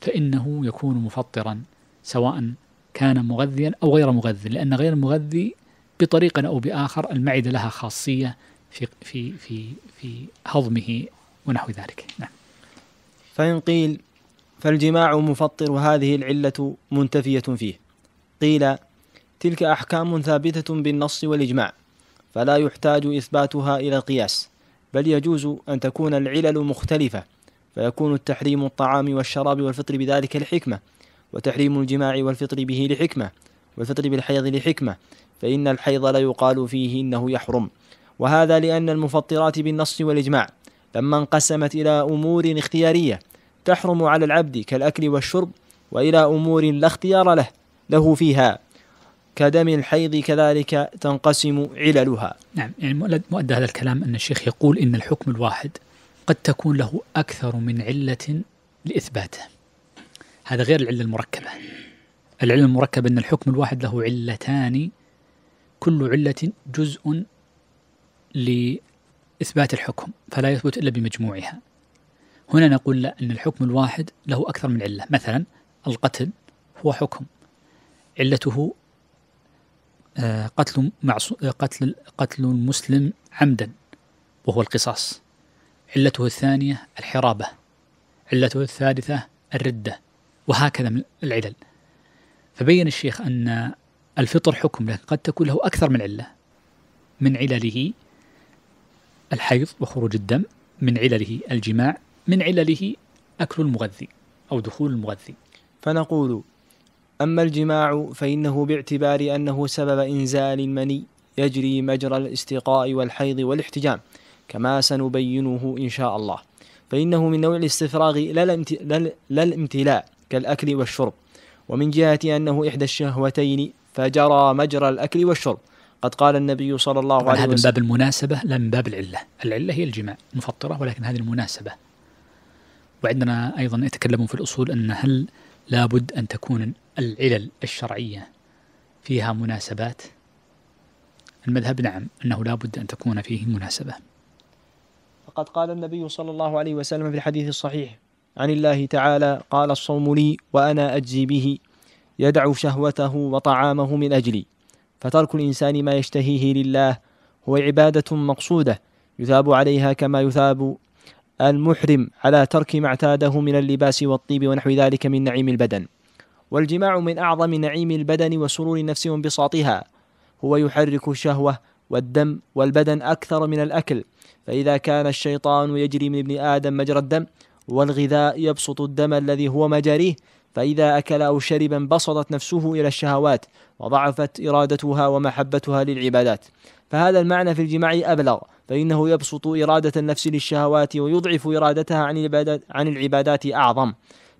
فإنه يكون مفطرا سواء كان مغذيا أو غير مغذي لأن غير المغذي بطريقة أو بآخر المعدة لها خاصية في في في في هضمه ونحو ذلك نعم فإن قيل فالجماع مفطر وهذه العلة منتفية فيه قيل تلك أحكام ثابتة بالنص والإجماع فلا يحتاج إثباتها إلى القياس بل يجوز أن تكون العلل مختلفة فيكون التحريم الطعام والشراب والفطر بذلك لحكمة وتحريم الجماع والفطر به لحكمة والفطر بالحيض لحكمة فإن الحيض لا يقال فيه إنه يحرم وهذا لأن المفطرات بالنص والإجماع لما انقسمت إلى أمور اختيارية تحرم على العبد كالأكل والشرب وإلى أمور لا اختيار له له فيها كدم الحيض كذلك تنقسم عللها نعم يعني مؤدى هذا الكلام أن الشيخ يقول إن الحكم الواحد قد تكون له أكثر من علة لإثباته هذا غير العلة المركبة العلة المركبة أن الحكم الواحد له علتان كل علة جزء لإثبات الحكم فلا يثبت إلا بمجموعها هنا نقول لا أن الحكم الواحد له أكثر من علة مثلا القتل هو حكم علته آه، قتل معصو... آه، قتل قتل المسلم عمدا وهو القصاص علته الثانية الحرابة علته الثالثة الردة وهكذا من العلل فبين الشيخ أن الفطر حكم لكن قد تكون له أكثر من علة من علله الحيض وخروج الدم من علله الجماع من علله أكل المغذي أو دخول المغذي فنقول أما الجماع فإنه باعتبار أنه سبب إنزال المني يجري مجرى الاستقاء والحيض والاحتجام كما سنبينه إن شاء الله فإنه من نوع الاستفراغ لا الامتلاء كالأكل والشرب ومن جهة أنه إحدى الشهوتين فجرى مجرى الأكل والشرب قد قال النبي صلى الله عليه وسلم هذا من باب المناسبة لا من باب العلة العلة هي الجماع مفطرة ولكن هذه المناسبة وعندنا أيضا يتكلمون في الأصول أن هل لابد أن تكون العلل الشرعية فيها مناسبات المذهب نعم أنه لا بد أن تكون فيه مناسبة فقد قال النبي صلى الله عليه وسلم في الحديث الصحيح عن الله تعالى قال الصوم لي وأنا أجزي به يدع شهوته وطعامه من أجلي فترك الإنسان ما يشتهيه لله هو عبادة مقصودة يثاب عليها كما يثاب المحرم على ترك ما اعتاده من اللباس والطيب ونحو ذلك من نعيم البدن والجماع من أعظم نعيم البدن وسرور النفس وانبساطها هو يحرك الشهوة والدم والبدن أكثر من الأكل فإذا كان الشيطان يجري من ابن آدم مجرى الدم والغذاء يبسط الدم الذي هو مجاريه فإذا أكل أو شرب انبسطت نفسه إلى الشهوات وضعفت إرادتها ومحبتها للعبادات فهذا المعنى في الجماع أبلغ فإنه يبسط إرادة النفس للشهوات ويضعف إرادتها عن العبادات, أعظم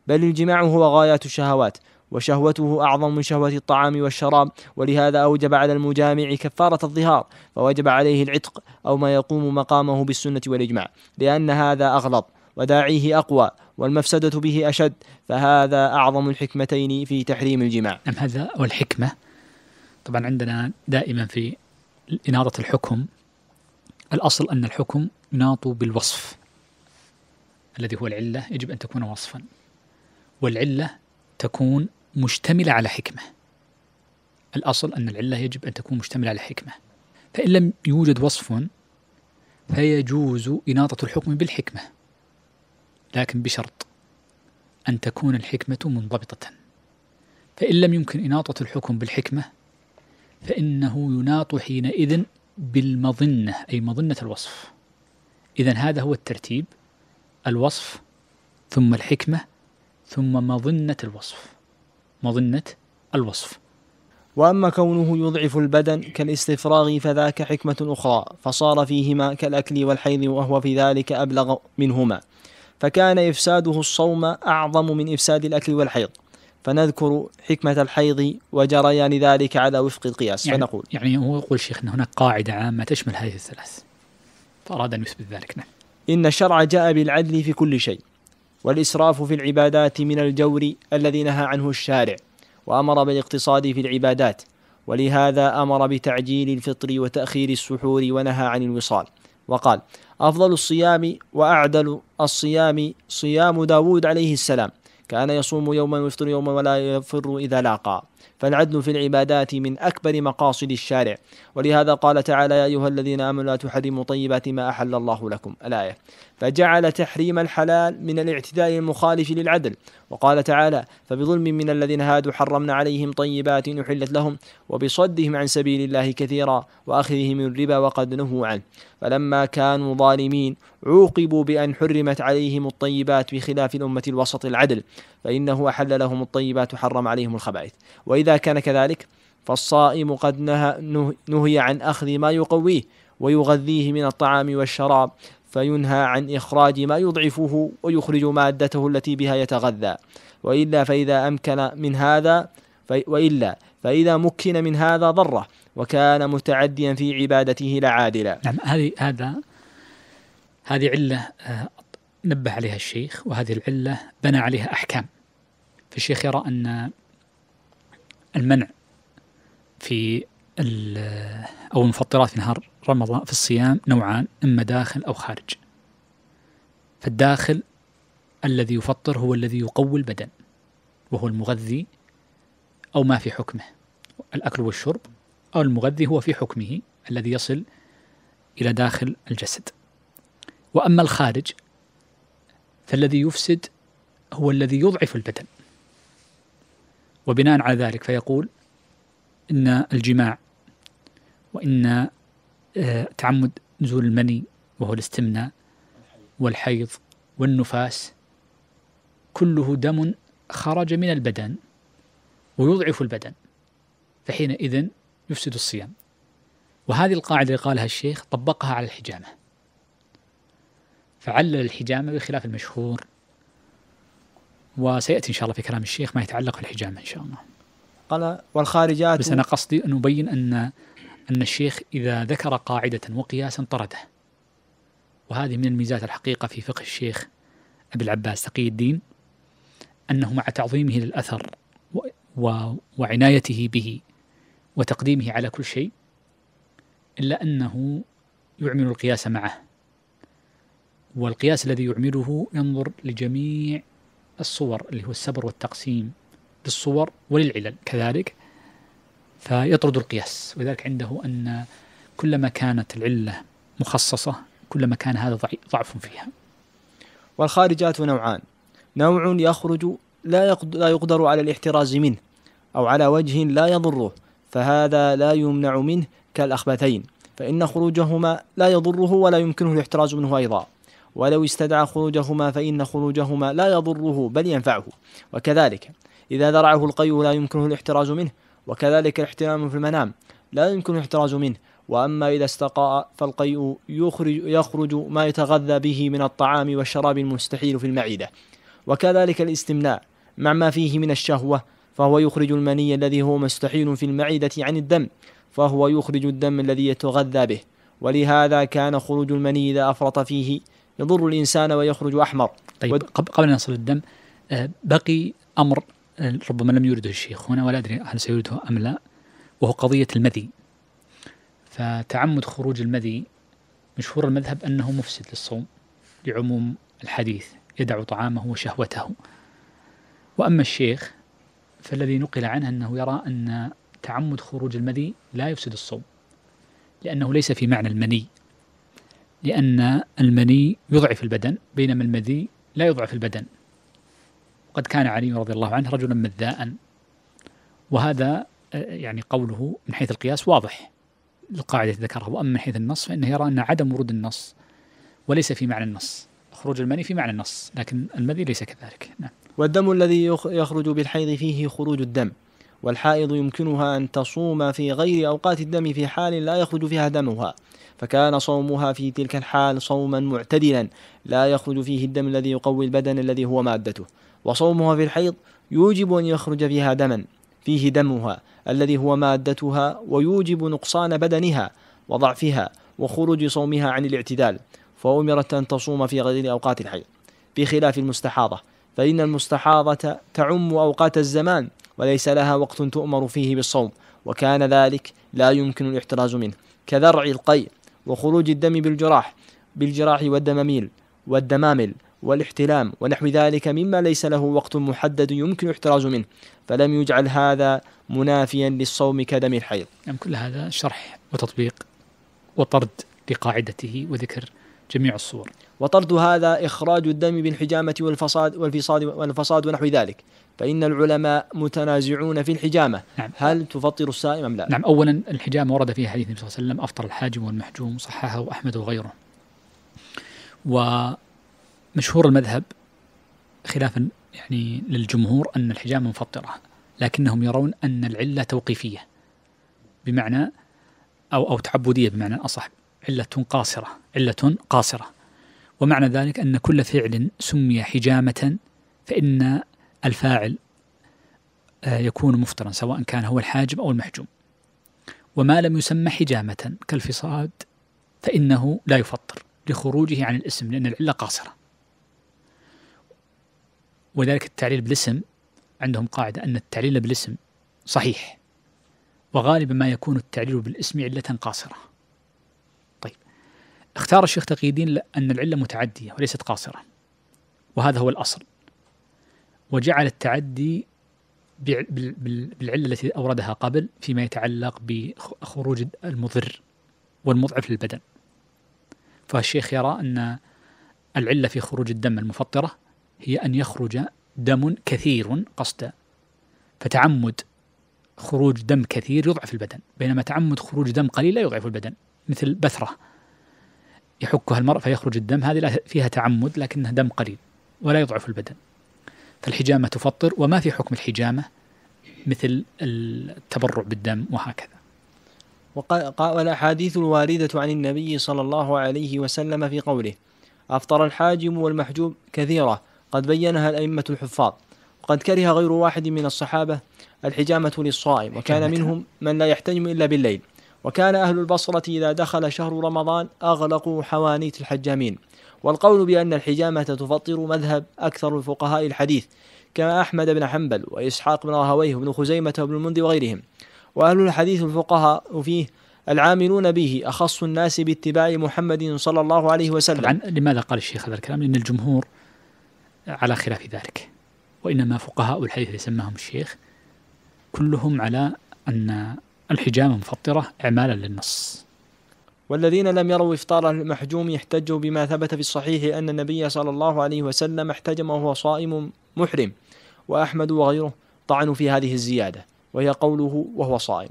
بل الجماع هو غاية الشهوات وشهوته أعظم من شهوة الطعام والشراب ولهذا أوجب على المجامع كفارة الظهار فوجب عليه العتق أو ما يقوم مقامه بالسنة والإجماع لأن هذا أغلط وداعيه أقوى والمفسدة به أشد فهذا أعظم الحكمتين في تحريم الجماع نعم هذا والحكمة طبعا عندنا دائما في إنارة الحكم الأصل أن الحكم يناط بالوصف الذي هو العلة يجب أن تكون وصفا والعلة تكون مشتملة على حكمة الأصل أن العلة يجب أن تكون مشتملة على حكمة فإن لم يوجد وصف فيجوز إناطة الحكم بالحكمة لكن بشرط أن تكون الحكمة منضبطة فإن لم يمكن إناطة الحكم بالحكمة فإنه يناط حينئذ بالمظنة أي مظنة الوصف إذا هذا هو الترتيب الوصف ثم الحكمة ثم مظنة الوصف مظنة الوصف وأما كونه يضعف البدن كالاستفراغ فذاك حكمة أخرى فصار فيهما كالأكل والحيض وهو في ذلك أبلغ منهما فكان إفساده الصوم أعظم من إفساد الأكل والحيض فنذكر حكمة الحيض وجريان ذلك على وفق القياس يعني فنقول يعني هو يقول شيخنا هناك قاعدة عامة تشمل هذه الثلاث فأراد أن يثبت ذلك نعم إن الشرع جاء بالعدل في كل شيء والإسراف في العبادات من الجور الذي نهى عنه الشارع وأمر بالاقتصاد في العبادات ولهذا أمر بتعجيل الفطر وتأخير السحور ونهى عن الوصال وقال أفضل الصيام وأعدل الصيام صيام داود عليه السلام كان يصوم يوما ويفطر يوما ولا يفر إذا لاقى فالعدل في العبادات من أكبر مقاصد الشارع ولهذا قال تعالى يا أيها الذين آمنوا لا تحرموا طيبات ما أحل الله لكم الآية فجعل تحريم الحلال من الاعتداء المخالف للعدل وقال تعالى فبظلم من الذين هادوا حرمنا عليهم طيبات أحلت لهم وبصدهم عن سبيل الله كثيرا وأخذهم من الربا وقد نهوا عنه فلما كانوا ظالمين عوقبوا بأن حرمت عليهم الطيبات بخلاف الأمة الوسط العدل فإنه أحل لهم الطيبات وحرم عليهم الخبائث وإذا كان كذلك فالصائم قد نهى, نهي عن أخذ ما يقويه ويغذيه من الطعام والشراب فينهى عن إخراج ما يضعفه ويخرج مادته التي بها يتغذى وإلا فإذا أمكن من هذا وإلا فإذا مكن من هذا ضره وكان متعديا في عبادته لعادلا نعم هذه هذا هذه علة آه، نبه عليها الشيخ وهذه العلة بنى عليها أحكام فالشيخ يرى أن المنع في أو المفطرات في نهار رمضان في الصيام نوعان إما داخل أو خارج فالداخل الذي يفطر هو الذي يقوي البدن وهو المغذي أو ما في حكمه الأكل والشرب أو المغذي هو في حكمه الذي يصل إلى داخل الجسد وأما الخارج فالذي يفسد هو الذي يضعف البدن وبناء على ذلك فيقول إن الجماع وإن آه، تعمد نزول المني وهو الاستمناء والحيض والنفاس كله دم خرج من البدن ويضعف البدن فحينئذ يفسد الصيام وهذه القاعدة اللي قالها الشيخ طبقها على الحجامة فعلل الحجامة بخلاف المشهور وسياتي ان شاء الله في كلام الشيخ ما يتعلق بالحجامه ان شاء الله. قال والخارجات بس انا قصدي ان ابين ان ان الشيخ اذا ذكر قاعده وقياسا طرده. وهذه من الميزات الحقيقه في فقه الشيخ ابي العباس تقي الدين انه مع تعظيمه للاثر و و وعنايته به وتقديمه على كل شيء الا انه يعمل القياس معه. والقياس الذي يعمله ينظر لجميع الصور اللي هو السبر والتقسيم للصور وللعلل كذلك فيطرد القياس ولذلك عنده أن كلما كانت العلة مخصصة كلما كان هذا ضعف فيها والخارجات نوعان نوع يخرج لا يقدر على الاحتراز منه أو على وجه لا يضره فهذا لا يمنع منه كالأخبثين فإن خروجهما لا يضره ولا يمكنه الاحتراز منه أيضا ولو استدعى خروجهما فإن خروجهما لا يضره بل ينفعه وكذلك إذا ذرعه القي لا يمكنه الاحتراز منه وكذلك الاحترام في المنام لا يمكن الاحتراز منه وأما إذا استقاء فالقيء يخرج, يخرج ما يتغذى به من الطعام والشراب المستحيل في المعدة وكذلك الاستمناء مع ما فيه من الشهوة فهو يخرج المني الذي هو مستحيل في المعدة عن الدم فهو يخرج الدم الذي يتغذى به ولهذا كان خروج المني إذا أفرط فيه يضر الإنسان ويخرج أحمر طيب ود... قبل أن نصل الدم آه، بقي أمر آه، ربما لم يرده الشيخ هنا ولا أدري هل سيرده أم لا وهو قضية المذي فتعمد خروج المذي مشهور المذهب أنه مفسد للصوم لعموم الحديث يدع طعامه وشهوته وأما الشيخ فالذي نقل عنه أنه يرى أن تعمد خروج المذي لا يفسد الصوم لأنه ليس في معنى المني لأن المني يضعف البدن بينما المذي لا يضعف البدن وقد كان علي رضي الله عنه رجلا مذاء وهذا آه، يعني قوله من حيث القياس واضح القاعدة ذكرها وأما من حيث النص فإنه يرى أن عدم ورود النص وليس في معنى النص خروج المني في معنى النص لكن المذي ليس كذلك نعم والدم الذي يخرج بالحيض فيه خروج الدم والحائض يمكنها أن تصوم في غير أوقات الدم في حال لا يخرج فيها دمها فكان صومها في تلك الحال صوما معتدلا لا يخرج فيه الدم الذي يقوي البدن الذي هو مادته وصومها في الحيض يوجب أن يخرج فيها دما فيه دمها الذي هو مادتها ويوجب نقصان بدنها وضعفها وخروج صومها عن الاعتدال فأمرت أن تصوم في غير أوقات الحيض بخلاف المستحاضة فإن المستحاضة تعم أوقات الزمان وليس لها وقت تؤمر فيه بالصوم وكان ذلك لا يمكن الاحتراز منه كذرع القيء وخروج الدم بالجراح بالجراح والدماميل والدمامل والاحتلام ونحو ذلك مما ليس له وقت محدد يمكن احتراز منه فلم يجعل هذا منافيا للصوم كدم الحيض نعم كل هذا شرح وتطبيق وطرد لقاعدته وذكر جميع الصور وطرد هذا إخراج الدم بالحجامة والفصاد والفصاد والفصاد ونحو ذلك فإن العلماء متنازعون في الحجامة نعم. هل تفطر السائم أم لا نعم أولا الحجامة ورد فيها حديث النبي صلى الله عليه وسلم أفطر الحاجم والمحجوم صححه أحمد وغيره ومشهور المذهب خلافا يعني للجمهور أن الحجامة مفطرة لكنهم يرون أن العلة توقيفية بمعنى أو أو تعبدية بمعنى أصح علة قاصرة علة قاصرة ومعنى ذلك أن كل فعل سمي حجامة فإن الفاعل آه، يكون مفطرا سواء كان هو الحاجب أو المحجوم وما لم يسمى حجامة كالفصاد فإنه لا يفطر لخروجه عن الاسم لأن العلة قاصرة وذلك التعليل بالاسم عندهم قاعدة أن التعليل بالاسم صحيح وغالبا ما يكون التعليل بالاسم علة قاصرة اختار الشيخ تقي الدين أن العلة متعدية وليست قاصرة وهذا هو الأصل وجعل التعدي بالعلة التي أوردها قبل فيما يتعلق بخروج المضر والمضعف للبدن فالشيخ يرى أن العلة في خروج الدم المفطرة هي أن يخرج دم كثير قصدا فتعمد خروج دم كثير يضعف البدن بينما تعمد خروج دم قليل لا يضعف البدن مثل بثرة يحكها المرء فيخرج الدم هذه فيها تعمد لكنها دم قليل ولا يضعف البدن فالحجامة تفطر وما في حكم الحجامة مثل التبرع بالدم وهكذا وقال والأحاديث الواردة عن النبي صلى الله عليه وسلم في قوله أفطر الحاجم والمحجوب كثيرة قد بينها الأئمة الحفاظ وقد كره غير واحد من الصحابة الحجامة للصائم وكان منهم من لا يحتجم إلا بالليل وكان أهل البصرة إذا دخل شهر رمضان أغلقوا حوانيت الحجامين والقول بأن الحجامة تفطر مذهب أكثر الفقهاء الحديث كما أحمد بن حنبل وإسحاق بن راهويه بن خزيمة بن المنذر وغيرهم وأهل الحديث الفقهاء فيه العاملون به أخص الناس باتباع محمد صلى الله عليه وسلم طبعا لماذا قال الشيخ هذا الكلام لأن الجمهور على خلاف ذلك وإنما فقهاء الحديث سماهم الشيخ كلهم على أن الحجامة مفطرة إعمالا للنص والذين لم يروا إفطار المحجوم يحتجوا بما ثبت في الصحيح أن النبي صلى الله عليه وسلم احتجم وهو صائم محرم وأحمد وغيره طعنوا في هذه الزيادة وهي قوله وهو صائم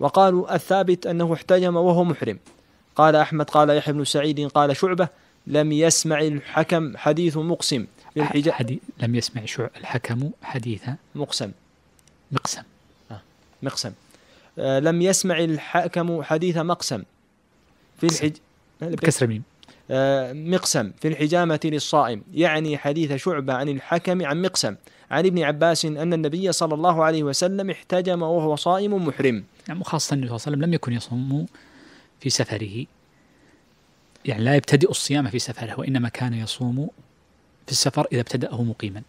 وقالوا الثابت أنه احتجم وهو محرم قال أحمد قال يحيى بن سعيد قال شعبة لم يسمع الحكم حديث مقسم بالحج... حدي... لم يسمع شع... الحكم حديث مقسم مقسم آه. مقسم آه، لم يسمع الحاكم حديث مقسم في الحج بكسر ميم آه، مقسم في الحجامة للصائم يعني حديث شعبة عن الحكم عن مقسم عن ابن عباس أن النبي صلى الله عليه وسلم احتجم وهو صائم محرم يعني وخاصة النبي صلى الله عليه وسلم لم يكن يصوم في سفره يعني لا يبتدئ الصيام في سفره وإنما كان يصوم في السفر إذا ابتدأه مقيما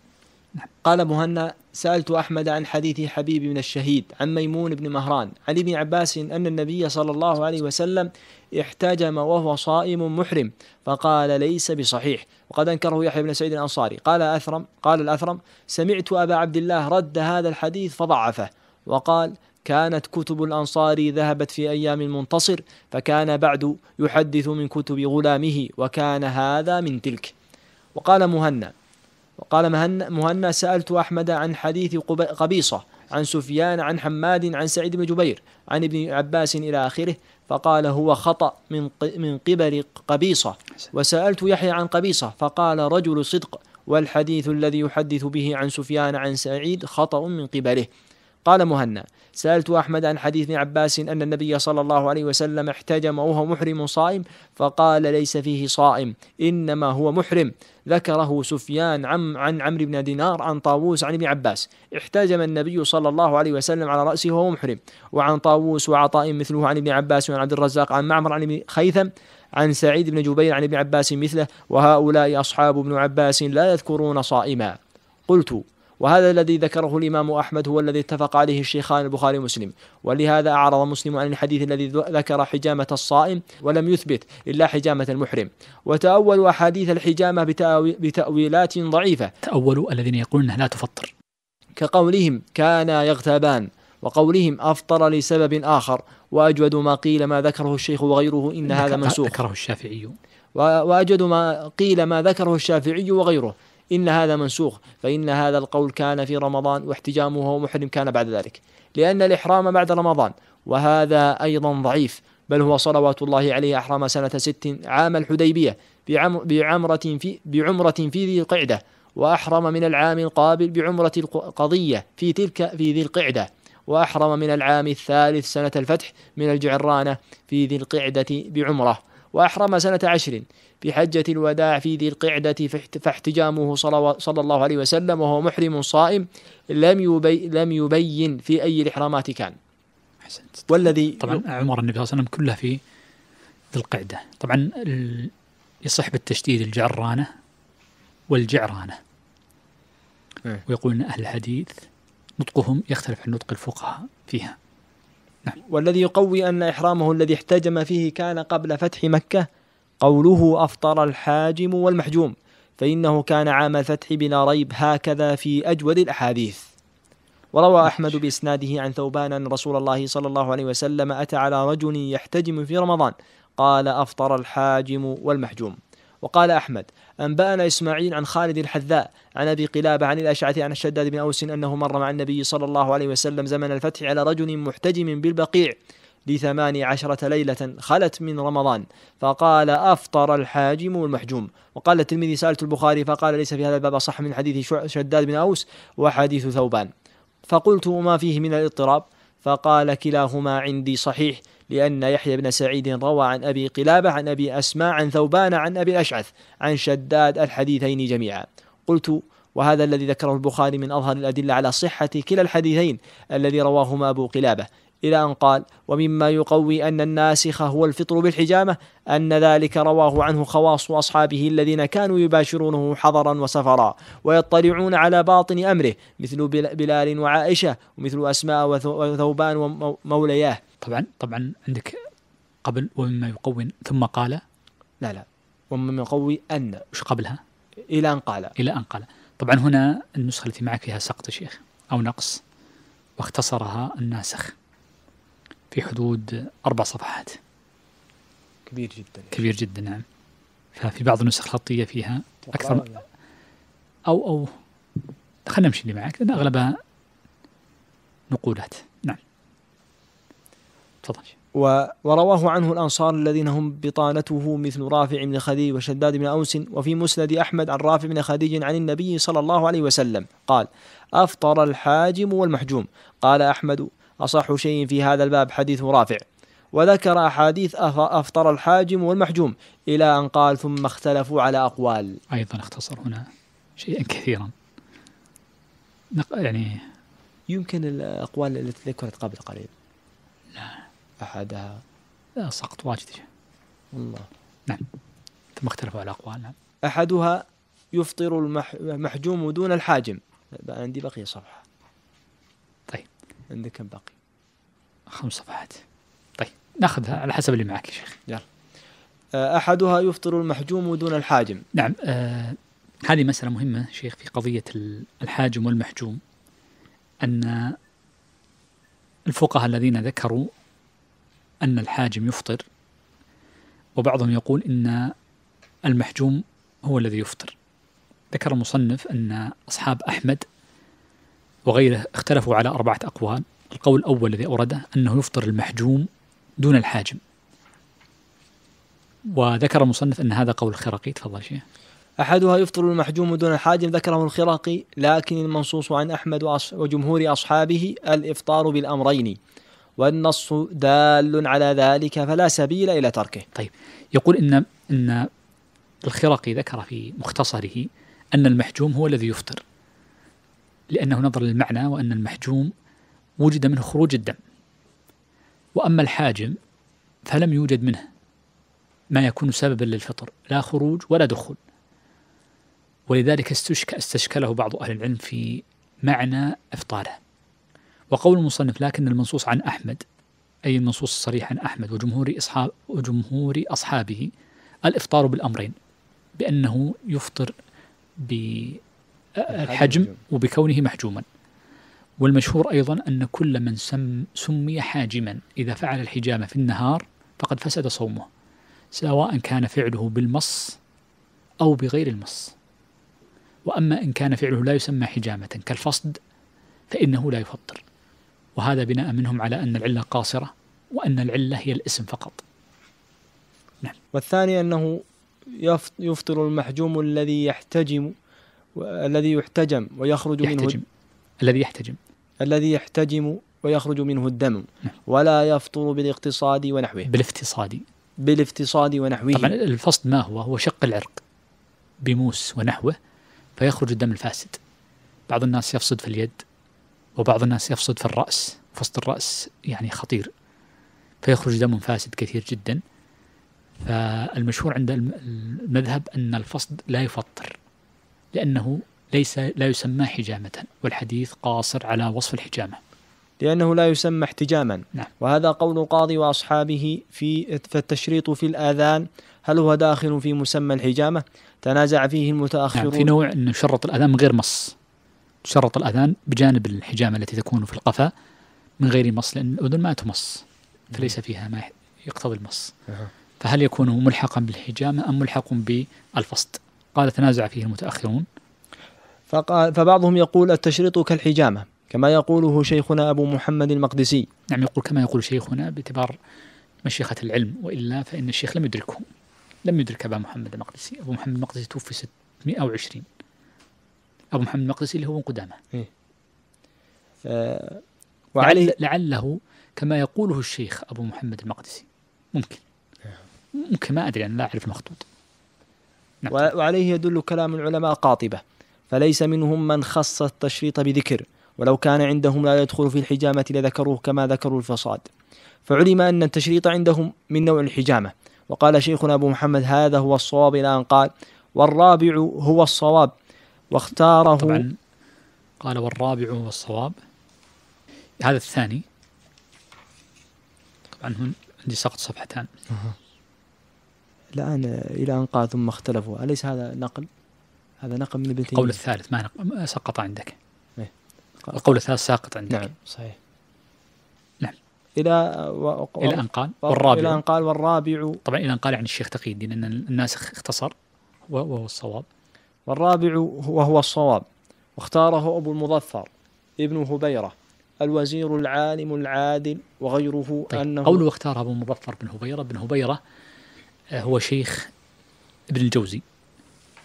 قال مهنا سألت أحمد عن حديث حبيبي من الشهيد عن ميمون بن مهران عن ابن عباس أن النبي صلى الله عليه وسلم احتجم وهو صائم محرم فقال ليس بصحيح وقد أنكره يحيى بن سعيد الأنصاري قال أثرم قال الأثرم سمعت أبا عبد الله رد هذا الحديث فضعفه وقال كانت كتب الأنصار ذهبت في أيام المنتصر فكان بعد يحدث من كتب غلامه وكان هذا من تلك وقال مهنا وقال مهنا سألت أحمد عن حديث قبيصة عن سفيان عن حماد عن سعيد بن جبير عن ابن عباس إلى آخره فقال هو خطأ من من قبل قبيصة وسألت يحيى عن قبيصة فقال رجل صدق والحديث الذي يحدث به عن سفيان عن سعيد خطأ من قبله قال مهنا سألت أحمد عن حديث عباس عباس أن النبي صلى الله عليه وسلم احتجم وهو محرم صائم فقال ليس فيه صائم إنما هو محرم ذكره سفيان عم عن عمرو بن دينار عن طاووس عن ابن عباس احتجم النبي صلى الله عليه وسلم على رأسه وهو محرم وعن طاووس وعطاء مثله عن ابن عباس وعن عبد الرزاق عن معمر عن ابن خيثم عن سعيد بن جبير عن ابن عباس مثله وهؤلاء أصحاب ابن عباس لا يذكرون صائما قلت وهذا الذي ذكره الإمام أحمد هو الذي اتفق عليه الشيخان البخاري ومسلم ولهذا أعرض مسلم عن الحديث الذي ذكر حجامة الصائم ولم يثبت إلا حجامة المحرم وتأول أحاديث الحجامة بتأويلات ضعيفة تأولوا الذين يقولون أنها لا تفطر كقولهم كان يغتابان وقولهم أفطر لسبب آخر وأجود ما قيل ما ذكره الشيخ وغيره إن هذا منسوخ ذكره الشافعي وأجود ما قيل ما ذكره الشافعي وغيره إن هذا منسوخ فإن هذا القول كان في رمضان واحتجامه محرم كان بعد ذلك لأن الإحرام بعد رمضان وهذا أيضا ضعيف بل هو صلوات الله عليه أحرم سنة ست عام الحديبية بعمرة في بعمرة في ذي القعدة وأحرم من العام القابل بعمرة القضية في تلك في ذي القعدة وأحرم من العام الثالث سنة الفتح من الجعرانة في ذي القعدة بعمرة وأحرم سنة عشر في حجة الوداع في ذي القعدة فاحتجامه صلى الله عليه وسلم وهو محرم صائم لم يبي لم يبين في أي الإحرامات كان. أحسنت. والذي طبعا عمر النبي صلى الله عليه وسلم كله في ذي القعدة، طبعا يصح بالتشديد الجعرانة والجعرانة. إيه. ويقول أهل الحديث نطقهم يختلف عن نطق الفقهاء فيها نعم. والذي يقوي أن إحرامه الذي احتجم فيه كان قبل فتح مكة قوله أفطر الحاجم والمحجوم فإنه كان عام الفتح بلا ريب هكذا في أجود الأحاديث وروى نعم. أحمد بإسناده عن ثوبان أن رسول الله صلى الله عليه وسلم أتى على رجل يحتجم في رمضان قال أفطر الحاجم والمحجوم وقال أحمد أنبأنا إسماعيل عن خالد الحذاء عن أبي قلابة عن الأشعث عن الشداد بن أوس أنه مر مع النبي صلى الله عليه وسلم زمن الفتح على رجل محتجم بالبقيع لثماني عشرة ليلة خلت من رمضان فقال أفطر الحاجم والمحجوم وقال التلميذ سألت البخاري فقال ليس في هذا الباب صح من حديث شداد بن أوس وحديث ثوبان فقلت ما فيه من الاضطراب فقال كلاهما عندي صحيح لأن يحيى بن سعيد روى عن أبي قلابة عن أبي أسماء عن ثوبان عن أبي الأشعث عن شداد الحديثين جميعا قلت وهذا الذي ذكره البخاري من أظهر الأدلة على صحة كلا الحديثين الذي رواهما أبو قلابة إلى أن قال ومما يقوي أن الناسخ هو الفطر بالحجامة أن ذلك رواه عنه خواص أصحابه الذين كانوا يباشرونه حضرا وسفرا ويطلعون على باطن أمره مثل بلال وعائشة ومثل أسماء وثوبان ومولياه طبعا طبعا عندك قبل ومما يقوي ثم قال لا لا ومما يقوي أن وش قبلها إلى أن قال إلى أن قال طبعا هنا النسخة التي معك فيها سقط شيخ أو نقص واختصرها الناسخ في حدود أربع صفحات كبير جدا كبير جدا نعم ففي بعض النسخ الخطية فيها أكثر أو أو خلينا نمشي اللي معك لأن أغلبها نقولات نعم تفضل ورواه عنه الأنصار الذين هم بطانته مثل رافع بن خديج وشداد بن أوس وفي مسند أحمد عن رافع بن خديج عن النبي صلى الله عليه وسلم قال أفطر الحاجم والمحجوم قال أحمد أصح شيء في هذا الباب حديث رافع وذكر أحاديث أفطر الحاجم والمحجوم إلى أن قال ثم اختلفوا على أقوال أيضا اختصر هنا شيئا كثيرا يعني يمكن الأقوال التي ذكرت قبل قليل لا أحدها لا سقط واجد والله نعم ثم اختلفوا على أقوال نعم أحدها يفطر المحجوم دون الحاجم عندي بقي صفحة عندك كم باقي؟ خمس صفحات طيب ناخذها على حسب اللي معك يا شيخ يلا آه، أحدها يفطر المحجوم دون الحاجم نعم آه هذه مسألة مهمة شيخ في قضية الحاجم والمحجوم أن الفقهاء الذين ذكروا أن الحاجم يفطر وبعضهم يقول إن المحجوم هو الذي يفطر ذكر المصنف أن أصحاب أحمد وغيره اختلفوا على أربعة أقوال القول الأول الذي أورده أنه يفطر المحجوم دون الحاجم وذكر المصنف أن هذا قول الخرقي تفضل شيخ أحدها يفطر المحجوم دون الحاجم ذكره الخرقي لكن المنصوص عن أحمد وجمهور أصحابه الإفطار بالأمرين والنص دال على ذلك فلا سبيل إلى تركه طيب يقول إن, إن الخرقي ذكر في مختصره أن المحجوم هو الذي يفطر لأنه نظر للمعنى وأن المحجوم وجد منه خروج الدم وأما الحاجم فلم يوجد منه ما يكون سببا للفطر لا خروج ولا دخول ولذلك استشك استشكله بعض أهل العلم في معنى إفطاره وقول المصنف لكن المنصوص عن أحمد أي المنصوص الصريح عن أحمد وجمهور أصحاب وجمهور أصحابه الإفطار بالأمرين بأنه يفطر ب الحجم وبكونه محجوما والمشهور أيضا أن كل من سم سمي حاجما إذا فعل الحجامة في النهار فقد فسد صومه سواء كان فعله بالمص أو بغير المص وأما إن كان فعله لا يسمى حجامة كالفصد فإنه لا يفطر وهذا بناء منهم على أن العلة قاصرة وأن العلة هي الاسم فقط نعم. والثاني أنه يفطر المحجوم الذي يحتجم الذي يحتجم ويخرج يحتجم. منه الذي يحتجم الذي يحتجم ويخرج منه الدم نعم. ولا يفطر بالاقتصاد ونحوه بالافتساد بالافتساد ونحوه طبعا الفصد ما هو هو شق العرق بموس ونحوه فيخرج الدم الفاسد بعض الناس يفصد في اليد وبعض الناس يفصد في الرأس فصد الرأس يعني خطير فيخرج دم فاسد كثير جدا فالمشهور عند المذهب أن الفصد لا يفطر لأنه ليس لا يسمى حجامة والحديث قاصر على وصف الحجامة لأنه لا يسمى احتجاما نعم. وهذا قول قاضي وأصحابه في فالتشريط في الآذان هل هو داخل في مسمى الحجامة تنازع فيه المتأخرون نعم في نوع أنه يشرط الأذان من غير مص شرط الأذان بجانب الحجامة التي تكون في القفا من غير مص لأن الأذن ما تمص فليس نعم. فيها ما يقتضي المص فهل يكون ملحقا بالحجامة أم ملحق بالفصد قال تنازع فيه المتأخرون فقال فبعضهم يقول التشريط كالحجامة كما يقوله شيخنا أبو محمد المقدسي نعم يقول كما يقول شيخنا باعتبار مشيخة العلم وإلا فإن الشيخ لم يدركه لم يدرك أبا محمد المقدسي أبو محمد المقدسي توفي 620 أبو محمد المقدسي اللي هو من قدامه إيه؟ آه وعليه لعل لعله كما يقوله الشيخ أبو محمد المقدسي ممكن نعم. ممكن ما أدري أنا لا أعرف المخطوط نعم. وعليه يدل كلام العلماء قاطبة فليس منهم من خص التشريط بذكر ولو كان عندهم لا يدخل في الحجامة لذكروه كما ذكروا الفصاد فعلم أن التشريط عندهم من نوع الحجامة وقال شيخنا أبو محمد هذا هو الصواب إلى أن قال والرابع هو الصواب واختاره طبعا قال والرابع هو الصواب هذا الثاني طبعا هنا عندي سقط صفحتان الآن إلى أن قال ثم اختلفوا أليس هذا نقل؟ هذا نقل من ابن تيمية القول الثالث ما نقل سقط عندك إيه؟ القول الثالث ساقط عندك نعم صحيح نعم إلى و... إلى أن قال والرابع إلى أن قال والرابع طبعا إلى أن قال عن يعني الشيخ تقي الدين أن الناس اختصر وهو الصواب والرابع وهو الصواب واختاره أبو المظفر ابن هبيرة الوزير العالم العادل وغيره طيب أنه قوله اختاره أبو المظفر بن هبيرة بن هبيرة هو شيخ ابن الجوزي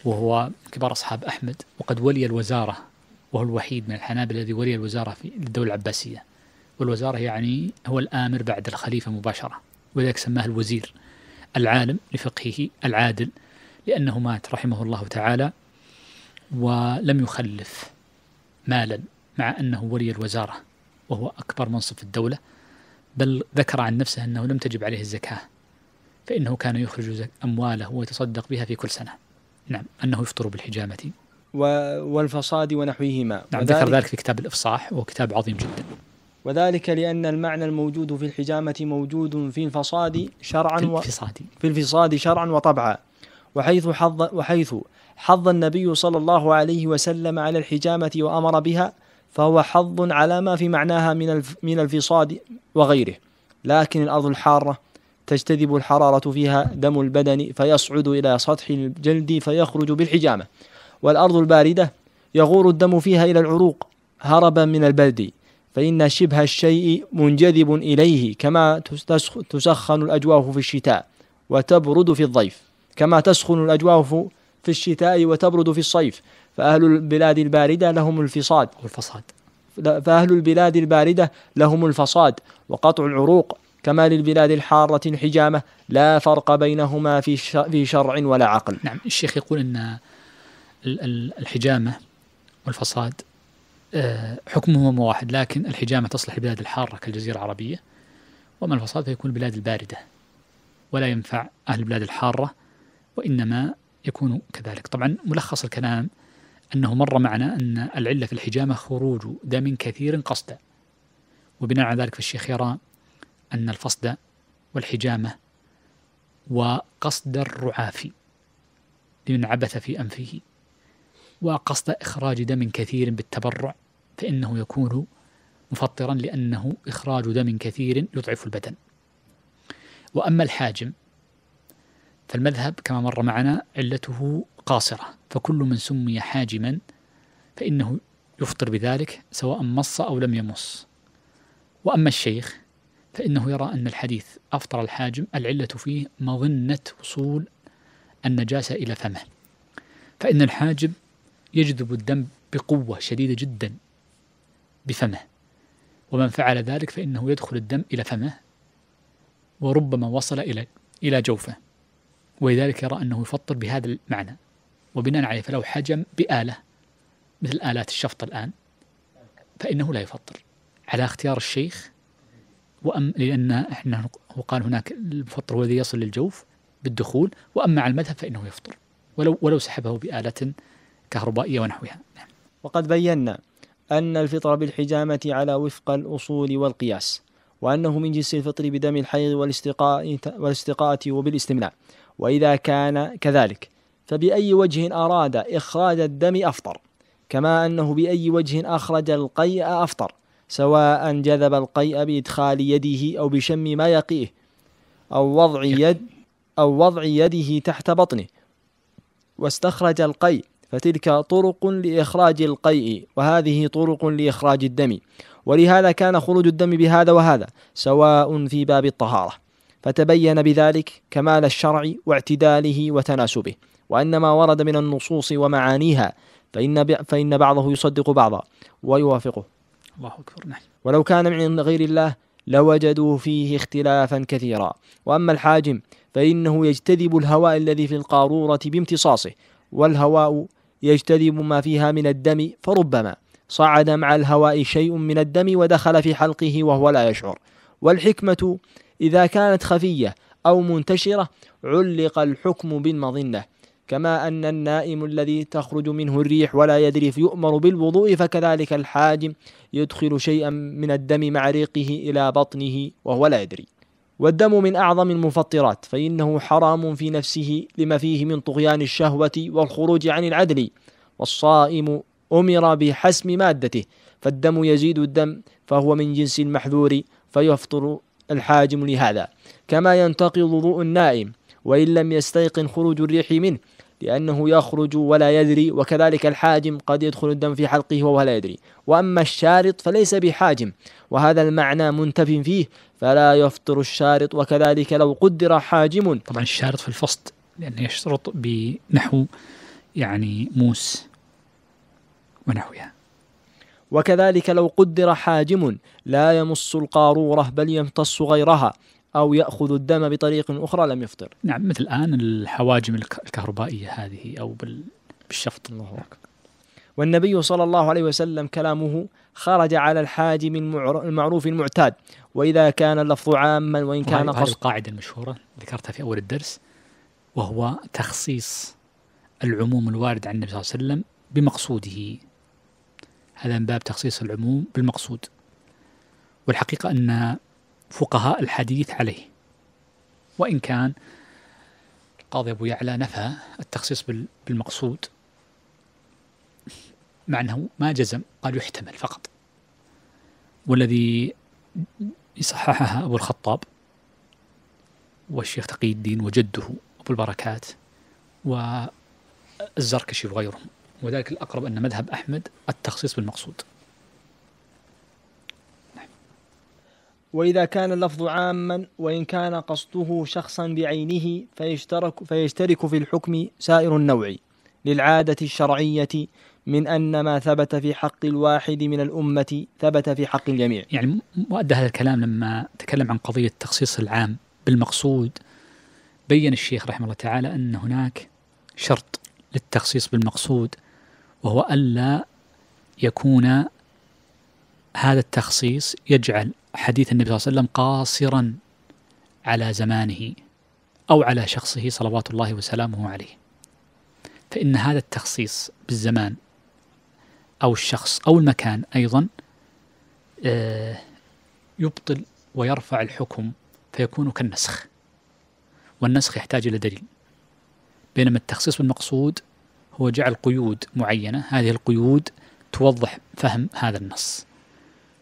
وهو كبار أصحاب أحمد وقد ولي الوزارة وهو الوحيد من الحنابلة الذي ولي الوزارة في الدولة العباسية والوزارة يعني هو الآمر بعد الخليفة مباشرة ولذلك سماه الوزير العالم لفقهه العادل لأنه مات رحمه الله تعالى ولم يخلف مالا مع أنه ولي الوزارة وهو أكبر منصب في الدولة بل ذكر عن نفسه أنه لم تجب عليه الزكاة فإنه كان يخرج أمواله ويتصدق بها في كل سنة نعم أنه يفطر بالحجامة والفصاد ونحوهما نعم ذكر ذلك في كتاب الإفصاح وهو كتاب عظيم جدا وذلك لأن المعنى الموجود في الحجامة موجود في الفصاد شرعا في الفصاد, و... في الفصاد شرعا وطبعا وحيث حظ وحيث حظ النبي صلى الله عليه وسلم على الحجامة وأمر بها فهو حظ على ما في معناها من الف... من الفصاد وغيره لكن الأرض الحارة تجتذب الحرارة فيها دم البدن فيصعد إلى سطح الجلد فيخرج بالحجامة والأرض الباردة يغور الدم فيها إلى العروق هربا من البرد فإن شبه الشيء منجذب إليه كما تسخن الأجواف في الشتاء وتبرد في الضيف كما تسخن الأجواف في الشتاء وتبرد في الصيف فأهل البلاد الباردة لهم الفصاد والفصاد فأهل البلاد الباردة لهم الفصاد وقطع العروق كما للبلاد الحارة الحجامة لا فرق بينهما في في شرع ولا عقل نعم الشيخ يقول أن الحجامة والفصاد آه، حكمهما واحد لكن الحجامة تصلح البلاد الحارة كالجزيرة العربية وأما الفصاد فيكون البلاد الباردة ولا ينفع أهل البلاد الحارة وإنما يكون كذلك طبعا ملخص الكلام أنه مر معنا أن العلة في الحجامة خروج دم كثير قصدا وبناء على ذلك فالشيخ يرى أن الفصد والحجامة وقصد الرعاف لمن عبث في أنفه وقصد إخراج دم كثير بالتبرع فإنه يكون مفطرا لأنه إخراج دم كثير يضعف البدن وأما الحاجم فالمذهب كما مر معنا علته قاصرة فكل من سمي حاجما فإنه يفطر بذلك سواء مص أو لم يمص وأما الشيخ فإنه يرى أن الحديث أفطر الحاجم العلة فيه مظنة وصول النجاسة إلى فمه فإن الحاجب يجذب الدم بقوة شديدة جدا بفمه ومن فعل ذلك فإنه يدخل الدم إلى فمه وربما وصل إلى إلى جوفه ولذلك يرى أنه يفطر بهذا المعنى وبناء عليه فلو حجم بآلة مثل آلات الشفط الآن فإنه لا يفطر على اختيار الشيخ وأم لأن احنا وقال هناك المفطر هو الذي يصل للجوف بالدخول وأما على المذهب فإنه يفطر ولو ولو سحبه بآلة كهربائية ونحوها نعم. وقد بينا أن الفطر بالحجامة على وفق الأصول والقياس وأنه من جنس الفطر بدم الحيض والاستقاء والاستقاءة وبالاستمناء وإذا كان كذلك فبأي وجه أراد إخراج الدم أفطر كما أنه بأي وجه أخرج القيء أفطر سواء جذب القيء بإدخال يده أو بشم ما يقيه أو وضع يد أو وضع يده تحت بطنه واستخرج القيء فتلك طرق لإخراج القيء وهذه طرق لإخراج الدم ولهذا كان خروج الدم بهذا وهذا سواء في باب الطهارة فتبين بذلك كمال الشرع واعتداله وتناسبه وأن ما ورد من النصوص ومعانيها فإن, فإن بعضه يصدق بعضا ويوافقه الله أكبر نعم ولو كان من غير الله لوجدوا فيه اختلافا كثيرا وأما الحاجم فإنه يجتذب الهواء الذي في القارورة بامتصاصه والهواء يجتذب ما فيها من الدم فربما صعد مع الهواء شيء من الدم ودخل في حلقه وهو لا يشعر والحكمة إذا كانت خفية أو منتشرة علق الحكم بالمظنة كما أن النائم الذي تخرج منه الريح ولا يدري فيؤمر بالوضوء فكذلك الحاجم يدخل شيئا من الدم مع ريقه إلى بطنه وهو لا يدري والدم من أعظم المفطرات فإنه حرام في نفسه لما فيه من طغيان الشهوة والخروج عن العدل والصائم أمر بحسم مادته فالدم يزيد الدم فهو من جنس المحذور فيفطر الحاجم لهذا كما ينتقض وضوء النائم وإن لم يستيقن خروج الريح منه لأنه يخرج ولا يدري وكذلك الحاجم قد يدخل الدم في حلقه وهو لا يدري وأما الشارط فليس بحاجم وهذا المعنى منتف فيه فلا يفطر الشارط وكذلك لو قدر حاجم طبعا الشارط في الفصد لأنه يشترط بنحو يعني موس ونحوها وكذلك لو قدر حاجم لا يمص القارورة بل يمتص غيرها أو يأخذ الدم بطريق أخرى لم يفطر نعم مثل الآن الحواجم الكهربائية هذه أو بالشفط الله أكبر والنبي صلى الله عليه وسلم كلامه خرج على الحاجم المعروف المعتاد وإذا كان اللفظ عاما وإن كان قصد القاعدة المشهورة ذكرتها في أول الدرس وهو تخصيص العموم الوارد عن النبي صلى الله عليه وسلم بمقصوده هذا من باب تخصيص العموم بالمقصود والحقيقة أن فقهاء الحديث عليه وإن كان قاضي أبو يعلى نفى التخصيص بالمقصود مع أنه ما جزم قال يحتمل فقط والذي صححها أبو الخطاب والشيخ تقي الدين وجده أبو البركات والزركشي وغيرهم وذلك الأقرب أن مذهب أحمد التخصيص بالمقصود وإذا كان اللفظ عاما وإن كان قصده شخصا بعينه فيشترك, فيشترك في الحكم سائر النوع للعادة الشرعية من أن ما ثبت في حق الواحد من الأمة ثبت في حق الجميع يعني مؤدى هذا الكلام لما تكلم عن قضية تخصيص العام بالمقصود بين الشيخ رحمه الله تعالى أن هناك شرط للتخصيص بالمقصود وهو ألا يكون هذا التخصيص يجعل حديث النبي صلى الله عليه وسلم قاصرا على زمانه أو على شخصه صلوات الله وسلامه عليه فإن هذا التخصيص بالزمان أو الشخص أو المكان أيضا آه، يبطل ويرفع الحكم فيكون كالنسخ والنسخ يحتاج إلى دليل بينما التخصيص بالمقصود هو جعل قيود معينة هذه القيود توضح فهم هذا النص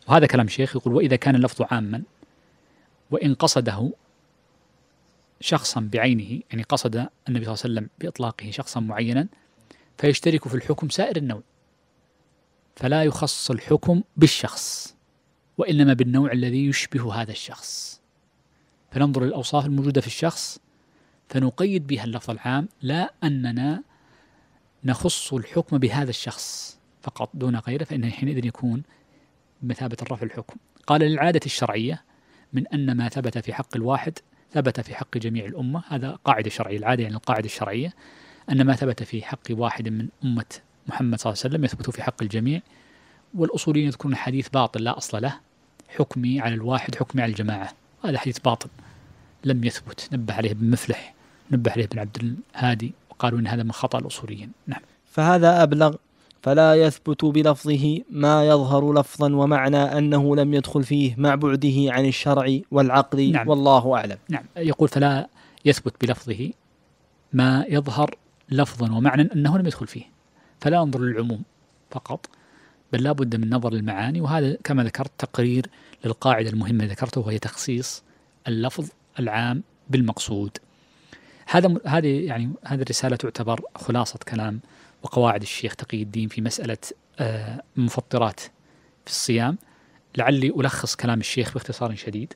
وهذا كلام شيخ يقول وإذا كان اللفظ عاما وإن قصده شخصا بعينه يعني قصد النبي صلى الله عليه وسلم بإطلاقه شخصا معينا فيشترك في الحكم سائر النوع فلا يخص الحكم بالشخص وإنما بالنوع الذي يشبه هذا الشخص فننظر للأوصاف الموجودة في الشخص فنقيد بها اللفظ العام لا أننا نخص الحكم بهذا الشخص فقط دون غيره فإنه حينئذ يكون بمثابة الرفع الحكم قال للعادة الشرعية من أن ما ثبت في حق الواحد ثبت في حق جميع الأمة هذا قاعدة شرعية العادة يعني القاعدة الشرعية أن ما ثبت في حق واحد من أمة محمد صلى الله عليه وسلم يثبت في حق الجميع والأصوليين يذكرون حديث باطل لا أصل له حكمي على الواحد حكمي على الجماعة هذا حديث باطل لم يثبت نبه عليه ابن مفلح نبه عليه ابن عبد الهادي وقالوا إن هذا من خطأ الأصوليين نعم فهذا أبلغ فلا يثبت بلفظه ما يظهر لفظا ومعنى أنه لم يدخل فيه مع بعده عن الشرع والعقل نعم والله أعلم نعم يقول فلا يثبت بلفظه ما يظهر لفظا ومعنى أنه لم يدخل فيه فلا أنظر للعموم فقط بل لا بد من نظر المعاني وهذا كما ذكرت تقرير للقاعدة المهمة ذكرته وهي تخصيص اللفظ العام بالمقصود هذا هذه يعني هذه الرسالة تعتبر خلاصة كلام وقواعد الشيخ تقي الدين في مسألة المفطرات آه، في الصيام لعلي ألخص كلام الشيخ باختصار شديد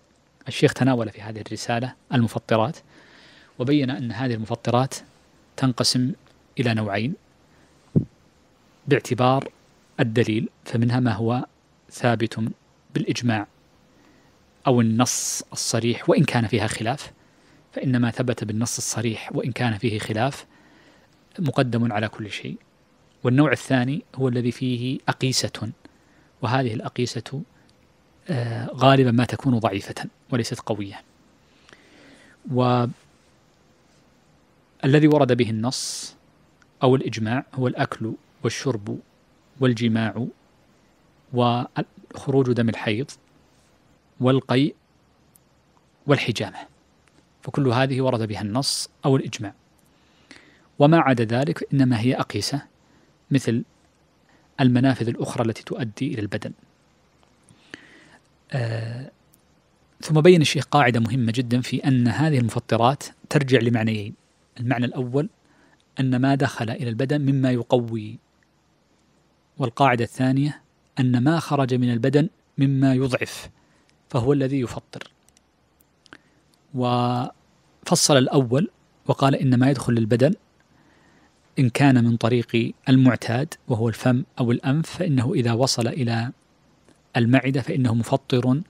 الشيخ تناول في هذه الرسالة المفطرات وبين أن هذه المفطرات تنقسم إلى نوعين باعتبار الدليل فمنها ما هو ثابت بالإجماع أو النص الصريح وإن كان فيها خلاف فإنما ثبت بالنص الصريح وإن كان فيه خلاف مقدم على كل شيء والنوع الثاني هو الذي فيه أقيسة وهذه الأقيسة آه، غالبا ما تكون ضعيفة وليست قوية والذي ورد به النص أو الإجماع هو الأكل والشرب والجماع وخروج دم الحيض والقيء والحجامة فكل هذه ورد بها النص أو الإجماع وما عدا ذلك إنما هي أقيسة مثل المنافذ الأخرى التي تؤدي إلى البدن آه ثم بين الشيخ قاعدة مهمة جدا في أن هذه المفطرات ترجع لمعنيين المعنى الأول أن ما دخل إلى البدن مما يقوي والقاعدة الثانية أن ما خرج من البدن مما يضعف فهو الذي يفطر وفصل الأول وقال إن ما يدخل للبدن إن كان من طريق المعتاد وهو الفم أو الأنف فإنه إذا وصل إلى المعدة فإنه مفطر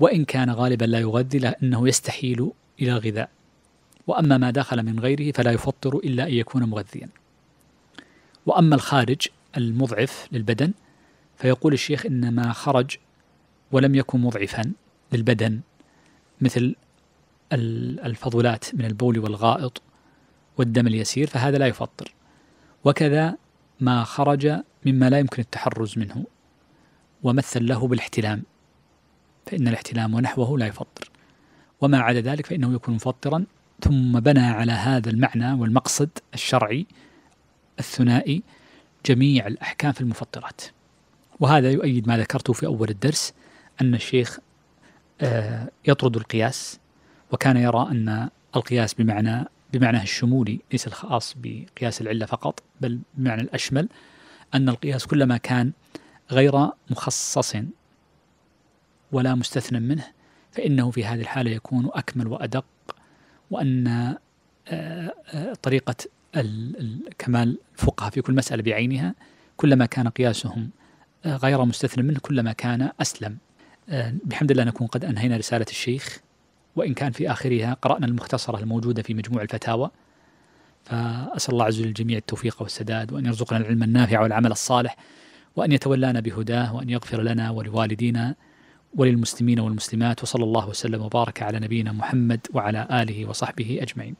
وإن كان غالبا لا يغذي لأنه يستحيل إلى الغذاء وأما ما دخل من غيره فلا يفطر إلا أن يكون مغذيا وأما الخارج المضعف للبدن فيقول الشيخ إن ما خرج ولم يكن مضعفا للبدن مثل الفضلات من البول والغائط والدم اليسير فهذا لا يفطر وكذا ما خرج مما لا يمكن التحرز منه ومثل له بالاحتلام فإن الاحتلام ونحوه لا يفطر وما عدا ذلك فإنه يكون مفطرا ثم بنى على هذا المعنى والمقصد الشرعي الثنائي جميع الأحكام في المفطرات وهذا يؤيد ما ذكرته في أول الدرس أن الشيخ آه، يطرد القياس وكان يرى أن القياس بمعنى بمعنى الشمولي ليس الخاص بقياس العلة فقط بل بمعنى الأشمل أن القياس كلما كان غير مخصص ولا مستثنى منه فإنه في هذه الحالة يكون أكمل وأدق وأن آه، آه، طريقة كمال الفقهاء في كل مسألة بعينها كلما كان قياسهم آه، غير مستثنى منه كلما كان أسلم بحمد الله نكون قد أنهينا رسالة الشيخ وإن كان في آخرها قرأنا المختصرة الموجودة في مجموع الفتاوى فأسأل الله عز وجل الجميع التوفيق والسداد وأن يرزقنا العلم النافع والعمل الصالح وأن يتولانا بهداه وأن يغفر لنا ولوالدينا وللمسلمين والمسلمات وصلى الله وسلم وبارك على نبينا محمد وعلى آله وصحبه أجمعين